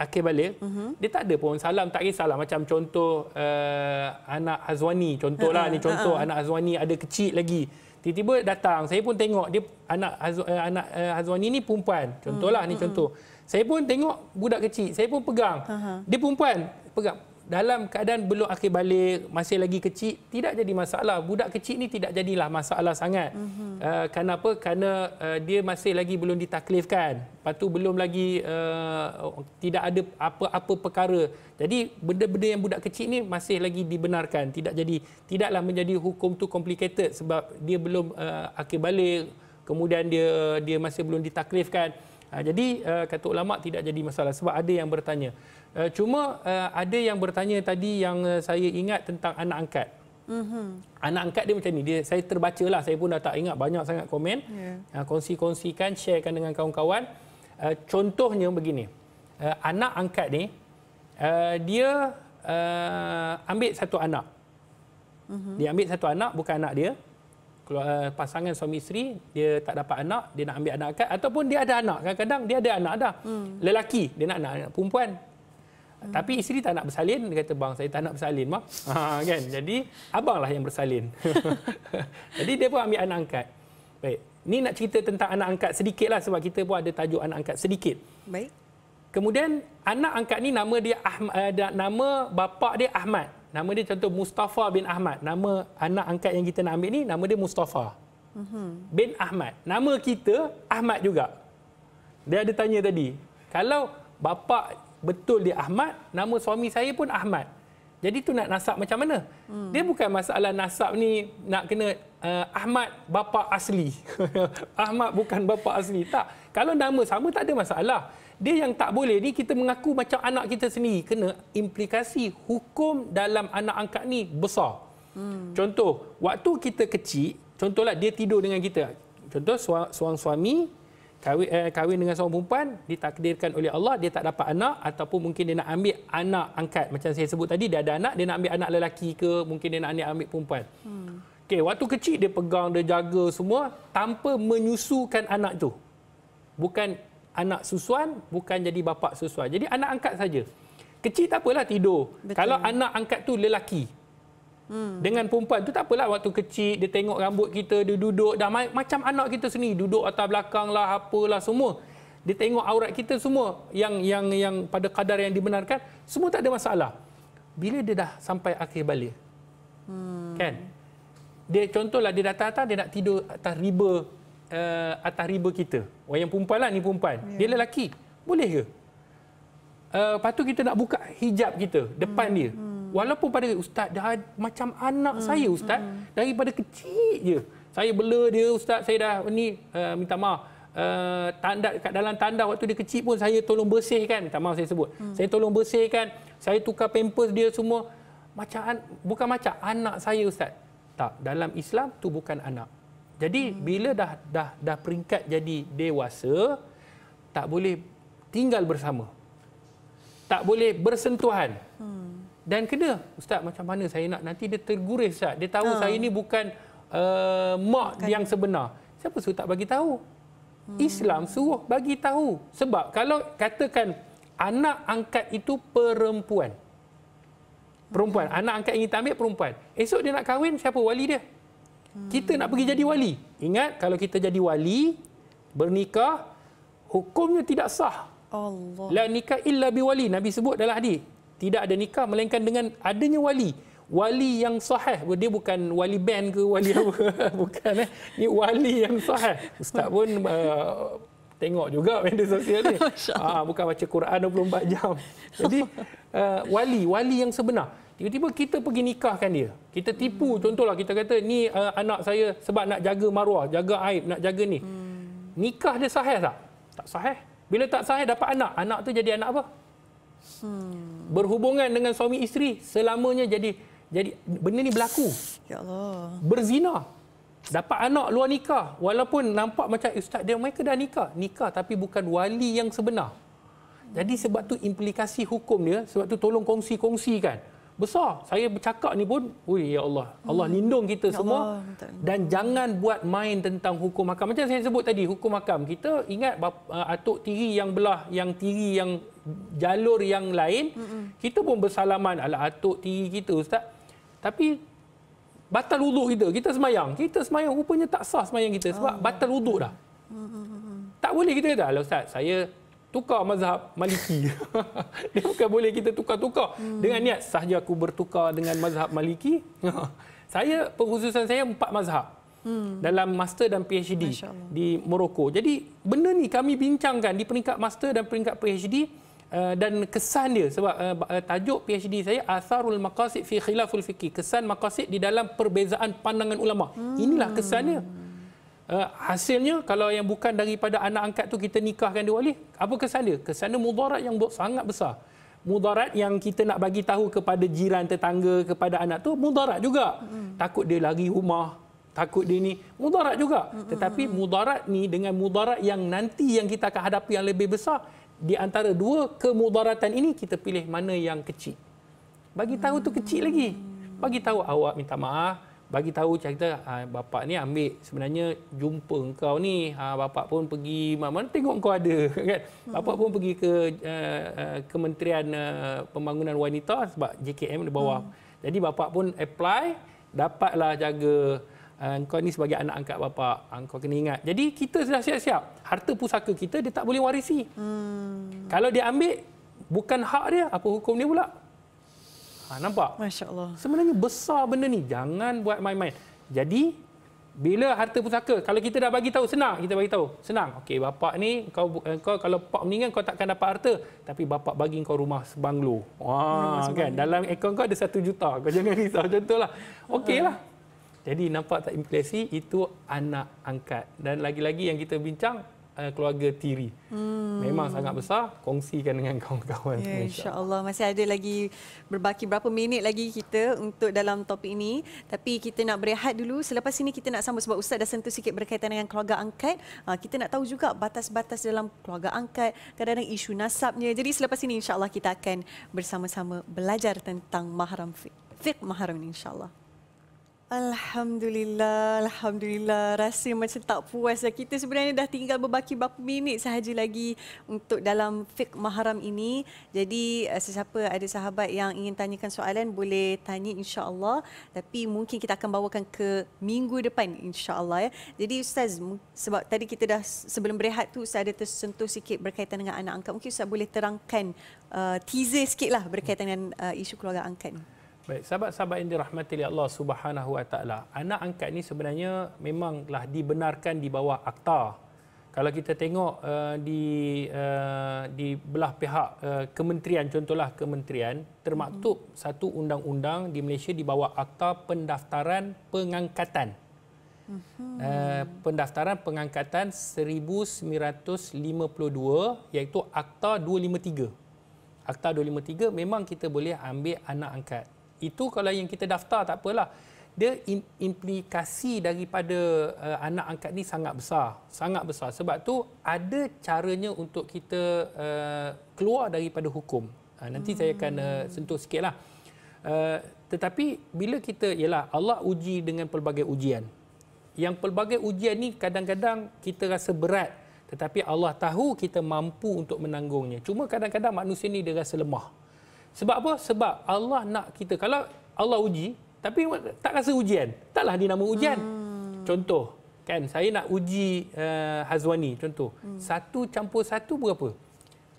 akil balik, mm-hmm. dia tak ada pun salam, tak kisahlah. Macam contoh uh, anak Azwani, contoh lah ni contoh anak Azwani ada kecil lagi. Tiba-tiba datang, saya pun tengok dia anak Azu, uh, eh, anak uh, Azwani ni perempuan. Contohlah mm-hmm. ni contoh. Saya pun tengok budak kecil, saya pun pegang. Uh-huh. Dia perempuan, pegang dalam keadaan belum akhir balik, masih lagi kecil, tidak jadi masalah. Budak kecil ni tidak jadilah masalah sangat. Mm -hmm. uh, eh, kenapa? Kerana uh, dia masih lagi belum ditaklifkan. Lepas tu belum lagi uh, tidak ada apa-apa perkara. Jadi benda-benda yang budak kecil ni masih lagi dibenarkan. Tidak jadi tidaklah menjadi hukum tu complicated sebab dia belum uh, akhir balik. Kemudian dia dia masih belum ditaklifkan. Uh, jadi uh, kata ulama tidak jadi masalah sebab ada yang bertanya. Uh, cuma uh, ada yang bertanya tadi yang uh, saya ingat tentang anak angkat. Mm-hmm. Anak angkat dia macam ni. Dia, saya terbaca lah. Saya pun dah tak ingat banyak sangat komen. Yeah. Uh, kongsi-kongsikan, sharekan dengan kawan-kawan. Uh, contohnya begini. Uh, anak angkat ni, uh, dia uh, ambil satu anak. Mm-hmm. Dia ambil satu anak, bukan anak dia. Kalau uh, pasangan suami isteri, dia tak dapat anak, dia nak ambil anak angkat. Ataupun dia ada anak. Kadang-kadang dia ada anak dah. Mm. Lelaki, dia nak anak perempuan. Hmm. Tapi isteri tak nak bersalin, dia kata, bang, saya tak nak bersalin, mak. Ha, kan? Jadi, abanglah yang bersalin. Jadi, dia pun ambil anak angkat. Baik. Ni nak cerita tentang anak angkat sedikitlah sebab kita pun ada tajuk anak angkat sedikit. Baik. Kemudian anak angkat ni nama dia Ahmad eh, nama bapa dia Ahmad. Nama dia contoh Mustafa bin Ahmad. Nama anak angkat yang kita nak ambil ni nama dia Mustafa. uh Bin Ahmad. Nama kita Ahmad juga. Dia ada tanya tadi. Kalau bapa betul dia Ahmad, nama suami saya pun Ahmad. Jadi tu nak nasab macam mana? Hmm. Dia bukan masalah nasab ni nak kena uh, Ahmad bapa asli. Ahmad bukan bapa asli. Tak. Kalau nama sama tak ada masalah. Dia yang tak boleh ni kita mengaku macam anak kita sendiri kena implikasi hukum dalam anak angkat ni besar. Hmm. Contoh, waktu kita kecil, contohlah dia tidur dengan kita. Contoh suami kahwin, eh, kahwin dengan seorang perempuan ditakdirkan oleh Allah dia tak dapat anak ataupun mungkin dia nak ambil anak angkat macam saya sebut tadi dia ada anak dia nak ambil anak lelaki ke mungkin dia nak ambil, ambil perempuan hmm. okey waktu kecil dia pegang dia jaga semua tanpa menyusukan anak tu bukan anak susuan bukan jadi bapa susuan jadi anak angkat saja kecil tak apalah tidur Betul. kalau anak angkat tu lelaki Hmm. Dengan perempuan tu tak apalah waktu kecil dia tengok rambut kita, dia duduk dah macam anak kita sendiri, duduk atas belakang lah apalah semua. Dia tengok aurat kita semua yang yang yang pada kadar yang dibenarkan, semua tak ada masalah. Bila dia dah sampai akhir balik. Hmm. Kan? Dia contohlah dia datang atas dia nak tidur atas riba uh, atas riba kita. Orang oh, yang perempuan lah ni perempuan. Yeah. Dia lelaki. Boleh ke? Uh, lepas tu kita nak buka hijab kita depan hmm. dia. Hmm. Walaupun pada ustaz dah macam anak hmm. saya ustaz hmm. daripada kecil je. Saya bela dia ustaz, saya dah ni uh, minta maaf. Uh, tanda kat dalam tanda waktu dia kecil pun saya tolong bersihkan, minta maaf saya sebut. Hmm. Saya tolong bersihkan, saya tukar pampers dia semua macam an- bukan macam anak saya ustaz. Tak, dalam Islam tu bukan anak. Jadi hmm. bila dah dah dah peringkat jadi dewasa tak boleh tinggal bersama. Tak boleh bersentuhan. Hmm dan kena ustaz macam mana saya nak nanti dia terguris ustaz dia tahu ha. saya ni bukan uh, mak bukan. yang sebenar siapa suruh tak bagi tahu hmm. Islam suruh bagi tahu sebab kalau katakan anak angkat itu perempuan perempuan hmm. anak angkat ini ambil perempuan esok dia nak kahwin siapa wali dia hmm. kita nak pergi jadi wali ingat kalau kita jadi wali bernikah hukumnya tidak sah Allah. La nikah illa bi wali Nabi sebut dalam hadis tidak ada nikah melainkan dengan adanya wali wali yang sahih dia bukan wali band ke wali apa bukan eh ni wali yang sahih ustaz pun uh, tengok juga media sosial ni ah uh, bukan baca Quran 24 jam jadi uh, wali wali yang sebenar tiba-tiba kita pergi nikahkan dia kita tipu hmm. contohlah kita kata ni uh, anak saya sebab nak jaga maruah jaga aib nak jaga ni hmm. nikah dia sahih tak tak sahih bila tak sahih dapat anak anak tu jadi anak apa Hmm. Berhubungan dengan suami isteri selamanya jadi jadi benda ni berlaku. Ya Allah. Berzina. Dapat anak luar nikah walaupun nampak macam eh, ustaz dia mereka dah nikah. Nikah tapi bukan wali yang sebenar. Jadi sebab tu implikasi hukum dia, sebab tu tolong kongsi-kongsikan besar. Saya bercakap ni pun, ui ya Allah. Allah hmm. lindung kita ya semua. Allah. Dan jangan buat main tentang hukum makam. Macam saya sebut tadi, hukum makam. Kita ingat uh, atuk tiri yang belah, yang tiri yang jalur yang lain. Hmm. Kita pun bersalaman ala atuk tiri kita, Ustaz. Tapi batal wuduk kita. Kita semayang. Kita semayang rupanya tak sah semayang kita. Sebab oh. batal wuduk dah. Hmm. Tak boleh kita kata, Ustaz, saya tukar mazhab maliki. dia bukan boleh kita tukar-tukar hmm. dengan niat sahaja aku bertukar dengan mazhab maliki. saya perkhususan saya empat mazhab. Hmm. Dalam master dan PhD di Morocco. Jadi benda ni kami bincangkan di peringkat master dan peringkat PhD uh, eh, dan kesan dia sebab uh, tajuk PhD saya Asarul Maqasid fi Khilaful Fiqh. Kesan maqasid di dalam perbezaan pandangan ulama. Hmm. Inilah kesannya uh, hasilnya kalau yang bukan daripada anak angkat tu kita nikahkan dia wali apa kesannya kesannya mudarat yang sangat besar mudarat yang kita nak bagi tahu kepada jiran tetangga kepada anak tu mudarat juga hmm. takut dia lari rumah takut dia ni mudarat juga hmm. tetapi mudarat ni dengan mudarat yang nanti yang kita akan hadapi yang lebih besar di antara dua kemudaratan ini kita pilih mana yang kecil bagi tahu tu kecil lagi mm. bagi tahu awak minta maaf bagi tahu cerita ha, ah, bapak ni ambil sebenarnya jumpa engkau ni ha, bapak pun pergi mana tengok kau ada kan hmm. bapak pun pergi ke uh, kementerian uh, pembangunan wanita sebab JKM di bawah hmm. jadi bapak pun apply dapatlah jaga engkau ni sebagai anak angkat bapa engkau ah, kena ingat jadi kita sudah siap-siap harta pusaka kita dia tak boleh warisi hmm. kalau dia ambil bukan hak dia apa hukum dia pula Ha, nampak? Masya Allah. Sebenarnya besar benda ni. Jangan buat main-main. Jadi, bila harta pusaka, kalau kita dah bagi tahu, senang kita bagi tahu. Senang. Okey, bapak ni, kau, eh, kau kalau pak meninggal, kau takkan dapat harta. Tapi bapak bagi kau rumah sebanglo. Wah, hmm, kan? Dalam akaun kau ada satu juta. Kau jangan risau. Contohlah. Okeylah. Ah. Jadi nampak tak impresi itu anak angkat. Dan lagi-lagi yang kita bincang, Uh, keluarga tiri. Hmm. Memang sangat besar. Kongsikan dengan kawan-kawan. Ya, InsyaAllah. Masih ada lagi berbaki berapa minit lagi kita untuk dalam topik ini. Tapi kita nak berehat dulu. Selepas ini kita nak sambut sebab Ustaz dah sentuh sikit berkaitan dengan keluarga angkat. Ah, kita nak tahu juga batas-batas dalam keluarga angkat. Kadang-kadang isu nasabnya. Jadi selepas ini insyaAllah kita akan bersama-sama belajar tentang mahram fiqh. Fiqh mahram ini insyaAllah. Alhamdulillah, Alhamdulillah. Rasa macam tak puas. Lah. Kita sebenarnya dah tinggal berbaki beberapa minit sahaja lagi untuk dalam fiqh mahram ini. Jadi eh, sesiapa ada sahabat yang ingin tanyakan soalan boleh tanya insya-Allah. Tapi mungkin kita akan bawakan ke minggu depan insya-Allah ya. Jadi ustaz sebab tadi kita dah sebelum berehat tu ustaz ada tersentuh sikit berkaitan dengan anak angkat. Mungkin ustaz boleh terangkan uh, teaser sikitlah berkaitan dengan uh, isu keluarga angkat ni. Baik, sahabat-sahabat yang dirahmati oleh Allah Subhanahu Wa Taala, anak angkat ini sebenarnya memanglah dibenarkan di bawah akta. Kalau kita tengok uh, di uh, di belah pihak uh, kementerian contohlah kementerian termaktub hmm. satu undang-undang di Malaysia di bawah akta pendaftaran pengangkatan. Uh, pendaftaran pengangkatan 1952 iaitu Akta 253. Akta 253 memang kita boleh ambil anak angkat. Itu kalau yang kita daftar tak apalah. Dia implikasi daripada uh, anak angkat ni sangat besar, sangat besar. Sebab tu ada caranya untuk kita uh, keluar daripada hukum. Uh, nanti hmm. saya akan uh, hmm. sentuh sikitlah. Uh, tetapi bila kita ialah Allah uji dengan pelbagai ujian. Yang pelbagai ujian ni kadang-kadang kita rasa berat tetapi Allah tahu kita mampu untuk menanggungnya. Cuma kadang-kadang manusia ni dia rasa lemah. Sebab apa? Sebab Allah nak kita. Kalau Allah uji, tapi tak rasa ujian. Taklah dinama ujian. Hmm. Contoh, kan saya nak uji uh, Hazwani. Contoh, hmm. satu campur satu berapa?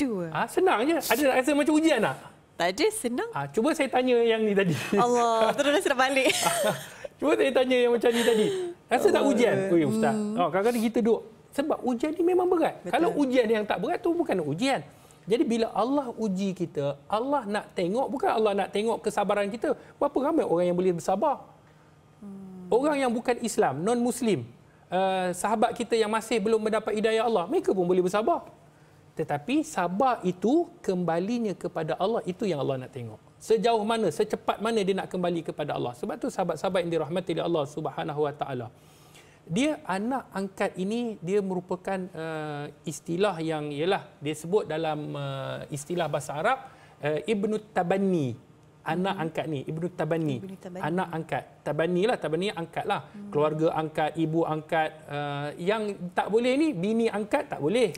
Dua. Ha, senang je. Ada nak rasa macam ujian tak? Tak ada, senang. Ha, cuba saya tanya yang ni tadi. Allah, terus saya balik. cuba saya tanya yang macam ni tadi. Rasa oh, tak ujian? Ui, Ustaz. Hmm. Oh, kadang-kadang kita duduk. Sebab ujian ni memang berat. Betul. Kalau ujian yang tak berat tu bukan ujian. Jadi bila Allah uji kita, Allah nak tengok, bukan Allah nak tengok kesabaran kita. Berapa ramai orang yang boleh bersabar? Hmm. Orang yang bukan Islam, non-Muslim, eh, sahabat kita yang masih belum mendapat hidayah Allah, mereka pun boleh bersabar. Tetapi sabar itu kembalinya kepada Allah, itu yang Allah nak tengok. Sejauh mana, secepat mana dia nak kembali kepada Allah. Sebab tu sahabat-sahabat yang dirahmati oleh Allah Subhanahu Wa Taala dia anak angkat ini dia merupakan uh, istilah yang ialah dia sebut dalam uh, istilah bahasa Arab uh, Ibnu Tabani anak hmm. angkat ni Ibnu Tabani. Ibnu Tabani anak angkat Tabani lah Tabani angkat lah hmm. keluarga angkat ibu angkat uh, yang tak boleh ni bini angkat tak boleh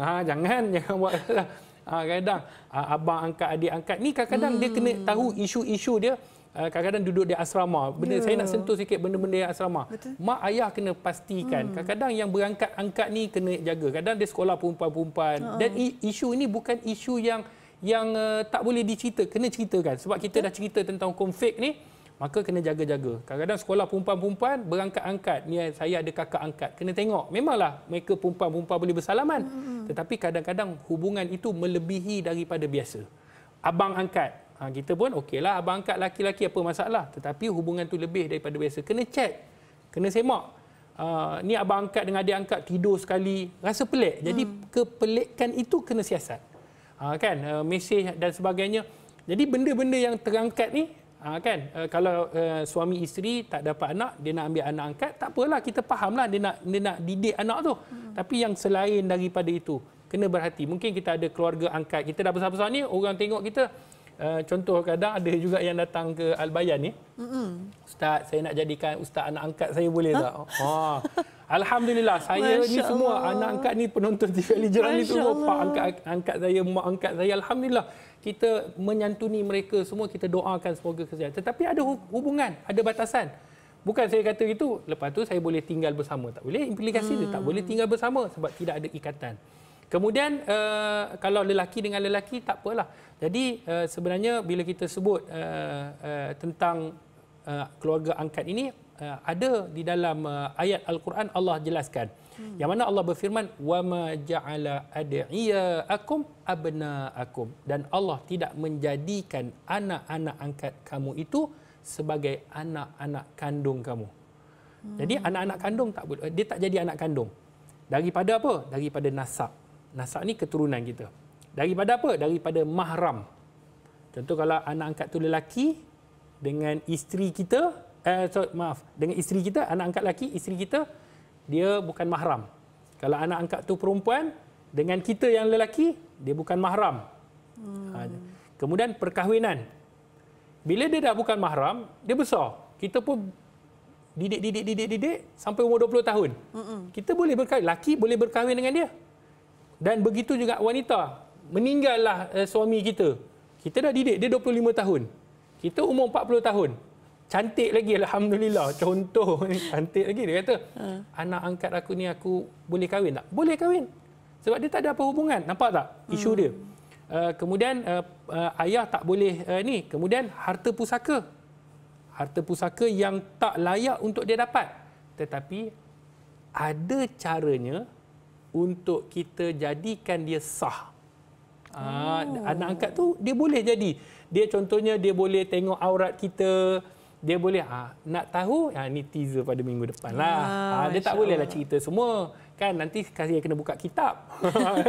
ha, jangan jangan buat lah. ha, kadang uh, abang angkat adik angkat ni kadang-kadang hmm. dia kena hmm. tahu isu-isu dia Eh, kadang-kadang duduk di asrama. Benda yeah. saya nak sentuh sikit benda-benda yang asrama. Betul. Mak ayah kena pastikan. Hmm. Kadang-kadang yang berangkat angkat ni kena jaga. Kadang dia sekolah perempuan-perempuan. Uh-huh. Dan isu ini bukan isu yang yang uh, tak boleh dicerita, kena ceritakan. Sebab kita Betul. dah cerita tentang konflik ni, maka kena jaga-jaga. Kadang-kadang sekolah perempuan-perempuan berangkat-angkat. Ni saya ada kakak angkat. Kena tengok. Memanglah mereka perempuan-perempuan boleh bersalaman. Hmm. hmm, hmm. Tetapi kadang-kadang hubungan itu melebihi daripada biasa. Abang angkat Ha, kita pun okeylah abang angkat laki-laki apa masalah. Tetapi hubungan tu lebih daripada biasa. Kena cek, Kena semak. Uh, ni abang angkat dengan adik angkat tidur sekali. Rasa pelik. Jadi hmm. kepelikan itu kena siasat. Ha, kan? Uh, mesej dan sebagainya. Jadi benda-benda yang terangkat ni Ha, kan uh, kalau uh, suami isteri tak dapat anak dia nak ambil anak angkat tak apalah kita fahamlah dia nak dia nak didik anak tu hmm. tapi yang selain daripada itu kena berhati mungkin kita ada keluarga angkat kita dah besar-besar ni orang tengok kita Eh, contoh kadang ada juga yang datang ke Al-Bayan ni. Mm-hmm. Ustaz, saya nak jadikan ustaz anak angkat saya boleh tak? Ha. Alhamdulillah, saya Masya ni semua anak angkat ni penonton TV Ali Jeran ni semua. Pak angkat, angkat saya, mak angkat saya. Alhamdulillah, kita menyantuni mereka semua. Kita doakan semoga kesihatan. Tetapi ada hubungan, ada batasan. Bukan saya kata itu, lepas tu saya boleh tinggal bersama. Tak boleh, implikasi hmm. dia tak hmm. boleh tinggal bersama sebab tidak ada ikatan. Kemudian uh, kalau lelaki dengan lelaki tak apalah. Jadi uh, sebenarnya bila kita sebut uh, uh, tentang uh, keluarga angkat ini uh, ada di dalam uh, ayat al-Quran Allah jelaskan. Hmm. Yang mana Allah berfirman wa ma ja'ala abna akum dan Allah tidak menjadikan anak-anak angkat kamu itu sebagai anak-anak kandung kamu. Hmm. Jadi anak-anak kandung tak dia tak jadi anak kandung. Daripada apa? Daripada nasab. Nasab ni keturunan kita daripada apa daripada mahram contoh kalau anak angkat tu lelaki dengan isteri kita eh sorry, maaf dengan isteri kita anak angkat lelaki isteri kita dia bukan mahram kalau anak angkat tu perempuan dengan kita yang lelaki dia bukan mahram hmm. Ha, kemudian perkahwinan bila dia dah bukan mahram dia besar kita pun didik didik didik didik sampai umur 20 tahun Mm-mm. kita boleh berkahwin Laki boleh berkahwin dengan dia dan begitu juga wanita meninggallah uh, suami kita. Kita dah didik dia 25 tahun. Kita umur 40 tahun. Cantik lagi alhamdulillah. Contoh cantik lagi dia kata. Uh. Anak angkat aku ni aku boleh kahwin tak? Boleh kahwin. Sebab dia tak ada apa hubungan. Nampak tak hmm. isu hmm. dia? Uh, kemudian uh, uh, ayah tak boleh uh, ni. Kemudian harta pusaka. Harta pusaka yang tak layak untuk dia dapat. Tetapi ada caranya untuk kita jadikan dia sah. Ah, oh. Anak angkat tu dia boleh jadi. Dia contohnya dia boleh tengok aurat kita. Dia boleh ha, nak tahu ha, ni teaser pada minggu depan lah. Ha, dia tak bolehlah cerita semua. Kan nanti kasih kena buka kitab.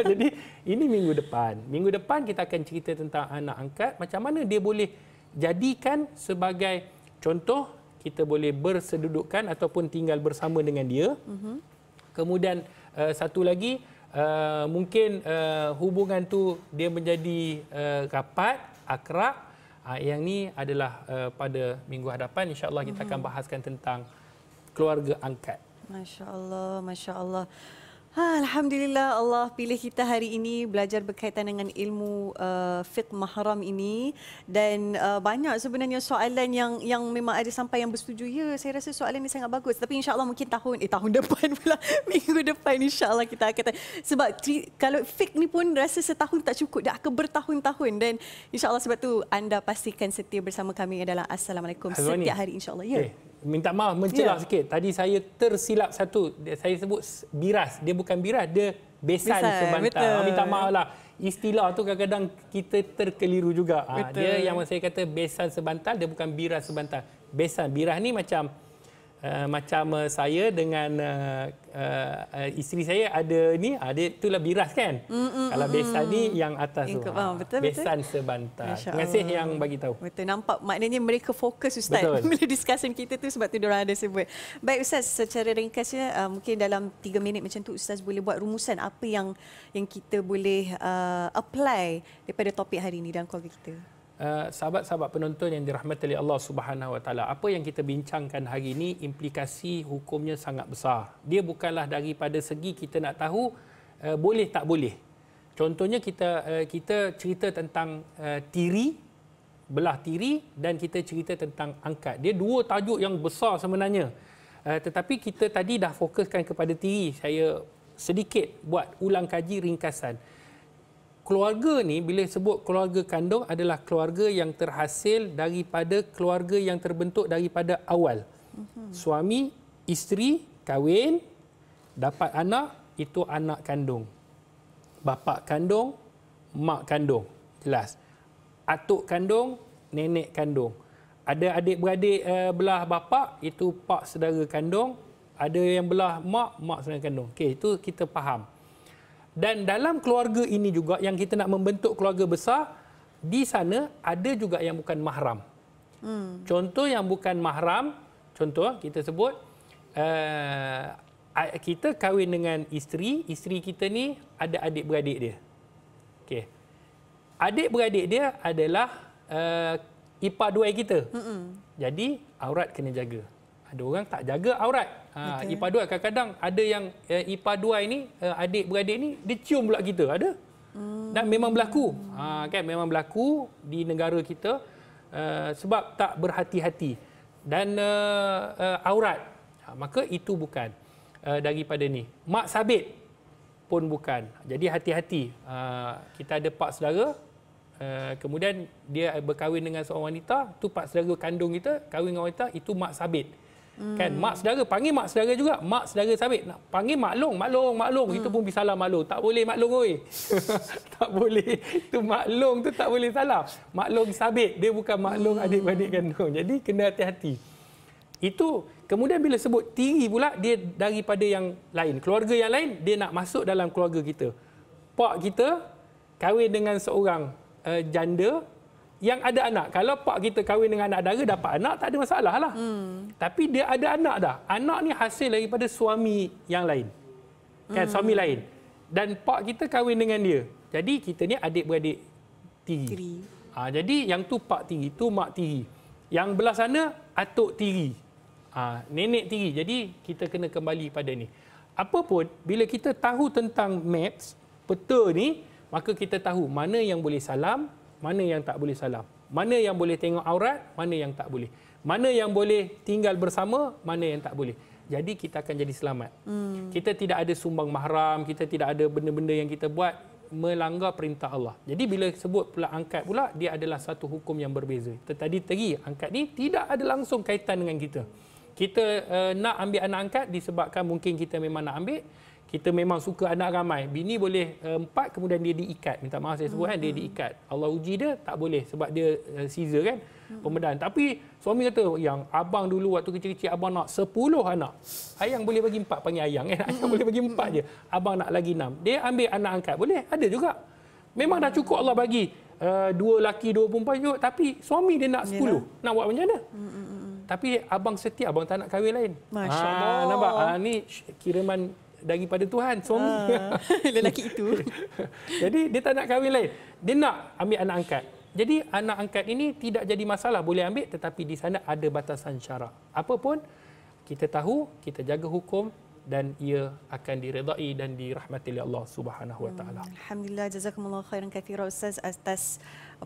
Jadi ini minggu depan. Minggu depan kita akan cerita tentang anak angkat. Macam mana dia boleh jadikan sebagai contoh. Kita boleh bersedudukkan ataupun tinggal bersama dengan dia. Uh-huh. Kemudian uh, satu lagi uh, mungkin uh, hubungan tu dia menjadi uh, rapat, akrab. Uh, yang ni adalah uh, pada minggu hadapan insya-Allah kita akan mm-hmm. bahaskan tentang keluarga angkat. Masya-Allah, masya-Allah. Ha, Alhamdulillah Allah pilih kita hari ini belajar berkaitan dengan ilmu uh, fiqh mahram ini dan uh, banyak sebenarnya soalan yang yang memang ada sampai yang bersetuju ya saya rasa soalan ini sangat bagus tapi insyaallah mungkin tahun eh tahun depan pula minggu depan insyaallah kita akan tanya. sebab tri, kalau fiqh ni pun rasa setahun tak cukup dah akan bertahun-tahun dan insyaallah sebab tu anda pastikan setia bersama kami adalah assalamualaikum Hazwani. setiap hari insyaallah ya eh, minta maaf mencelah ya. sikit. Tadi saya tersilap satu. Saya sebut biras. Dia bukan biras, dia besan Bisa, sebentar. Betul. Minta maaflah. Istilah tu kadang-kadang kita terkeliru juga. Ah, betul. Dia yang saya kata besan sebantal, dia bukan biras sebantal. Besan, biras ni macam uh, macam uh, saya dengan uh, uh, isteri saya ada ni ada ah, itulah biras kan mm-hmm. kalau besan ni mm. yang atas tu ah, betul, besan betul. sebantal Masya terima kasih Allah. yang bagi tahu betul nampak maknanya mereka fokus ustaz betul. bila discussion kita tu sebab tu orang ada sebut baik ustaz secara ringkasnya uh, mungkin dalam tiga minit macam tu ustaz boleh buat rumusan apa yang yang kita boleh uh, apply daripada topik hari ini dalam keluarga kita Eh, sahabat-sahabat penonton yang dirahmati oleh Allah Subhanahu Wa apa yang kita bincangkan hari ini implikasi hukumnya sangat besar. Dia bukanlah daripada segi kita nak tahu uh, boleh tak boleh. Contohnya kita uh, kita cerita tentang uh, tiri belah tiri dan kita cerita tentang angkat. Dia dua tajuk yang besar sebenarnya. Uh, tetapi kita tadi dah fokuskan kepada tiri. Saya sedikit buat ulang kaji ringkasan keluarga ni bila sebut keluarga kandung adalah keluarga yang terhasil daripada keluarga yang terbentuk daripada awal. Mm-hmm. Suami, isteri, kahwin, dapat anak, itu anak kandung. Bapa kandung, mak kandung. Jelas. Atuk kandung, nenek kandung. Ada adik-beradik uh, belah bapa, itu pak saudara kandung. Ada yang belah mak, mak saudara kandung. Okey, itu kita faham. Dan dalam keluarga ini juga yang kita nak membentuk keluarga besar, di sana ada juga yang bukan mahram. Hmm. Contoh yang bukan mahram, contoh ah, kita sebut, uh, kita kahwin dengan isteri, isteri kita ni ada adik-beradik dia. Okay. Adik-beradik dia adalah uh, ipar duai kita. Hmm. Jadi aurat kena jaga ada orang tak jaga aurat. Ha, ipaduan kadang-kadang ada yang uh, eh, ipaduan ini, uh, eh, adik-beradik ini, dia cium pula kita. Ada. Hmm. Dan memang berlaku. Ha, kan? Memang berlaku di negara kita uh, sebab tak berhati-hati. Dan uh, uh, aurat, ha, maka itu bukan uh, daripada ni. Mak sabit pun bukan. Jadi hati-hati. Uh, kita ada pak saudara, Uh, kemudian dia berkahwin dengan seorang wanita, tu pak saudara kandung kita, kahwin dengan wanita, itu mak sabit. Hmm. Kan mak saudara panggil mak saudara juga, mak saudara sabit. Nak panggil maklong, maklong, maklong. Hmm. Itu pun bisa salah maklong. Tak boleh maklong oi. tak boleh. Itu mak long tu tak boleh salah. long sabit, dia bukan maklong hmm. adik-adik kandung. Jadi kena hati-hati. Itu kemudian bila sebut tiri pula dia daripada yang lain. Keluarga yang lain dia nak masuk dalam keluarga kita. Pak kita kahwin dengan seorang uh, janda yang ada anak. Kalau pak kita kahwin dengan anak dara dapat anak tak ada masalah lah. Hmm. Tapi dia ada anak dah. Anak ni hasil daripada suami yang lain. Kan hmm. suami lain. Dan pak kita kahwin dengan dia. Jadi kita ni adik-beradik tiri. tiri. Ha, jadi yang tu pak tiri, tu mak tiri. Yang belah sana atuk tiri. Ha, nenek tiri. Jadi kita kena kembali pada ni. Apa pun bila kita tahu tentang maps peta ni maka kita tahu mana yang boleh salam, mana yang tak boleh salam. Mana yang boleh tengok aurat, mana yang tak boleh. Mana yang boleh tinggal bersama, mana yang tak boleh. Jadi kita akan jadi selamat. Hmm. Kita tidak ada sumbang mahram, kita tidak ada benda-benda yang kita buat melanggar perintah Allah. Jadi bila sebut pula angkat pula, dia adalah satu hukum yang berbeza. Tadi tadi angkat ni tidak ada langsung kaitan dengan kita. Kita uh, nak ambil anak angkat disebabkan mungkin kita memang nak ambil kita memang suka anak ramai. Bini boleh uh, empat kemudian dia diikat. Minta maaf saya sebut kan dia hmm. diikat. Allah uji dia tak boleh sebab dia uh, eh, scissor kan hmm. pembedahan. Tapi suami kata yang abang dulu waktu kecil-kecil abang nak sepuluh anak. Ayang boleh bagi empat panggil ayang kan. Ayang boleh bagi empat je. Abang nak lagi enam. Dia ambil anak angkat boleh ada juga. Memang dah cukup Allah bagi uh, dua laki dua perempuan juga. Tapi suami dia nak sepuluh. Nak buat macam mana? Hmm, Tapi abang setia abang tak nak kahwin lain. Masya ah, ah, Allah. Ha, nampak? Ha, ni kiriman daripada Tuhan suami uh, lelaki itu jadi dia tak nak kahwin lain dia nak ambil anak angkat jadi anak angkat ini tidak jadi masalah boleh ambil tetapi di sana ada batasan syarak apa pun kita tahu kita jaga hukum dan ia akan diredai dan dirahmati oleh Allah Subhanahu wa taala. Hmm, Alhamdulillah jazakumullah khairan katsiran ustaz atas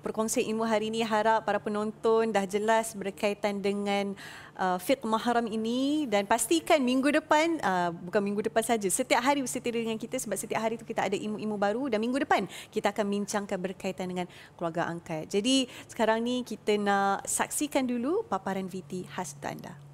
perkongsian ilmu hari ini harap para penonton dah jelas berkaitan dengan uh, fiqh mahram ini dan pastikan minggu depan uh, bukan minggu depan saja setiap hari bersetia dengan kita sebab setiap hari tu kita ada ilmu-ilmu baru dan minggu depan kita akan bincangkan berkaitan dengan keluarga angkat. Jadi sekarang ni kita nak saksikan dulu paparan VT khas untuk anda.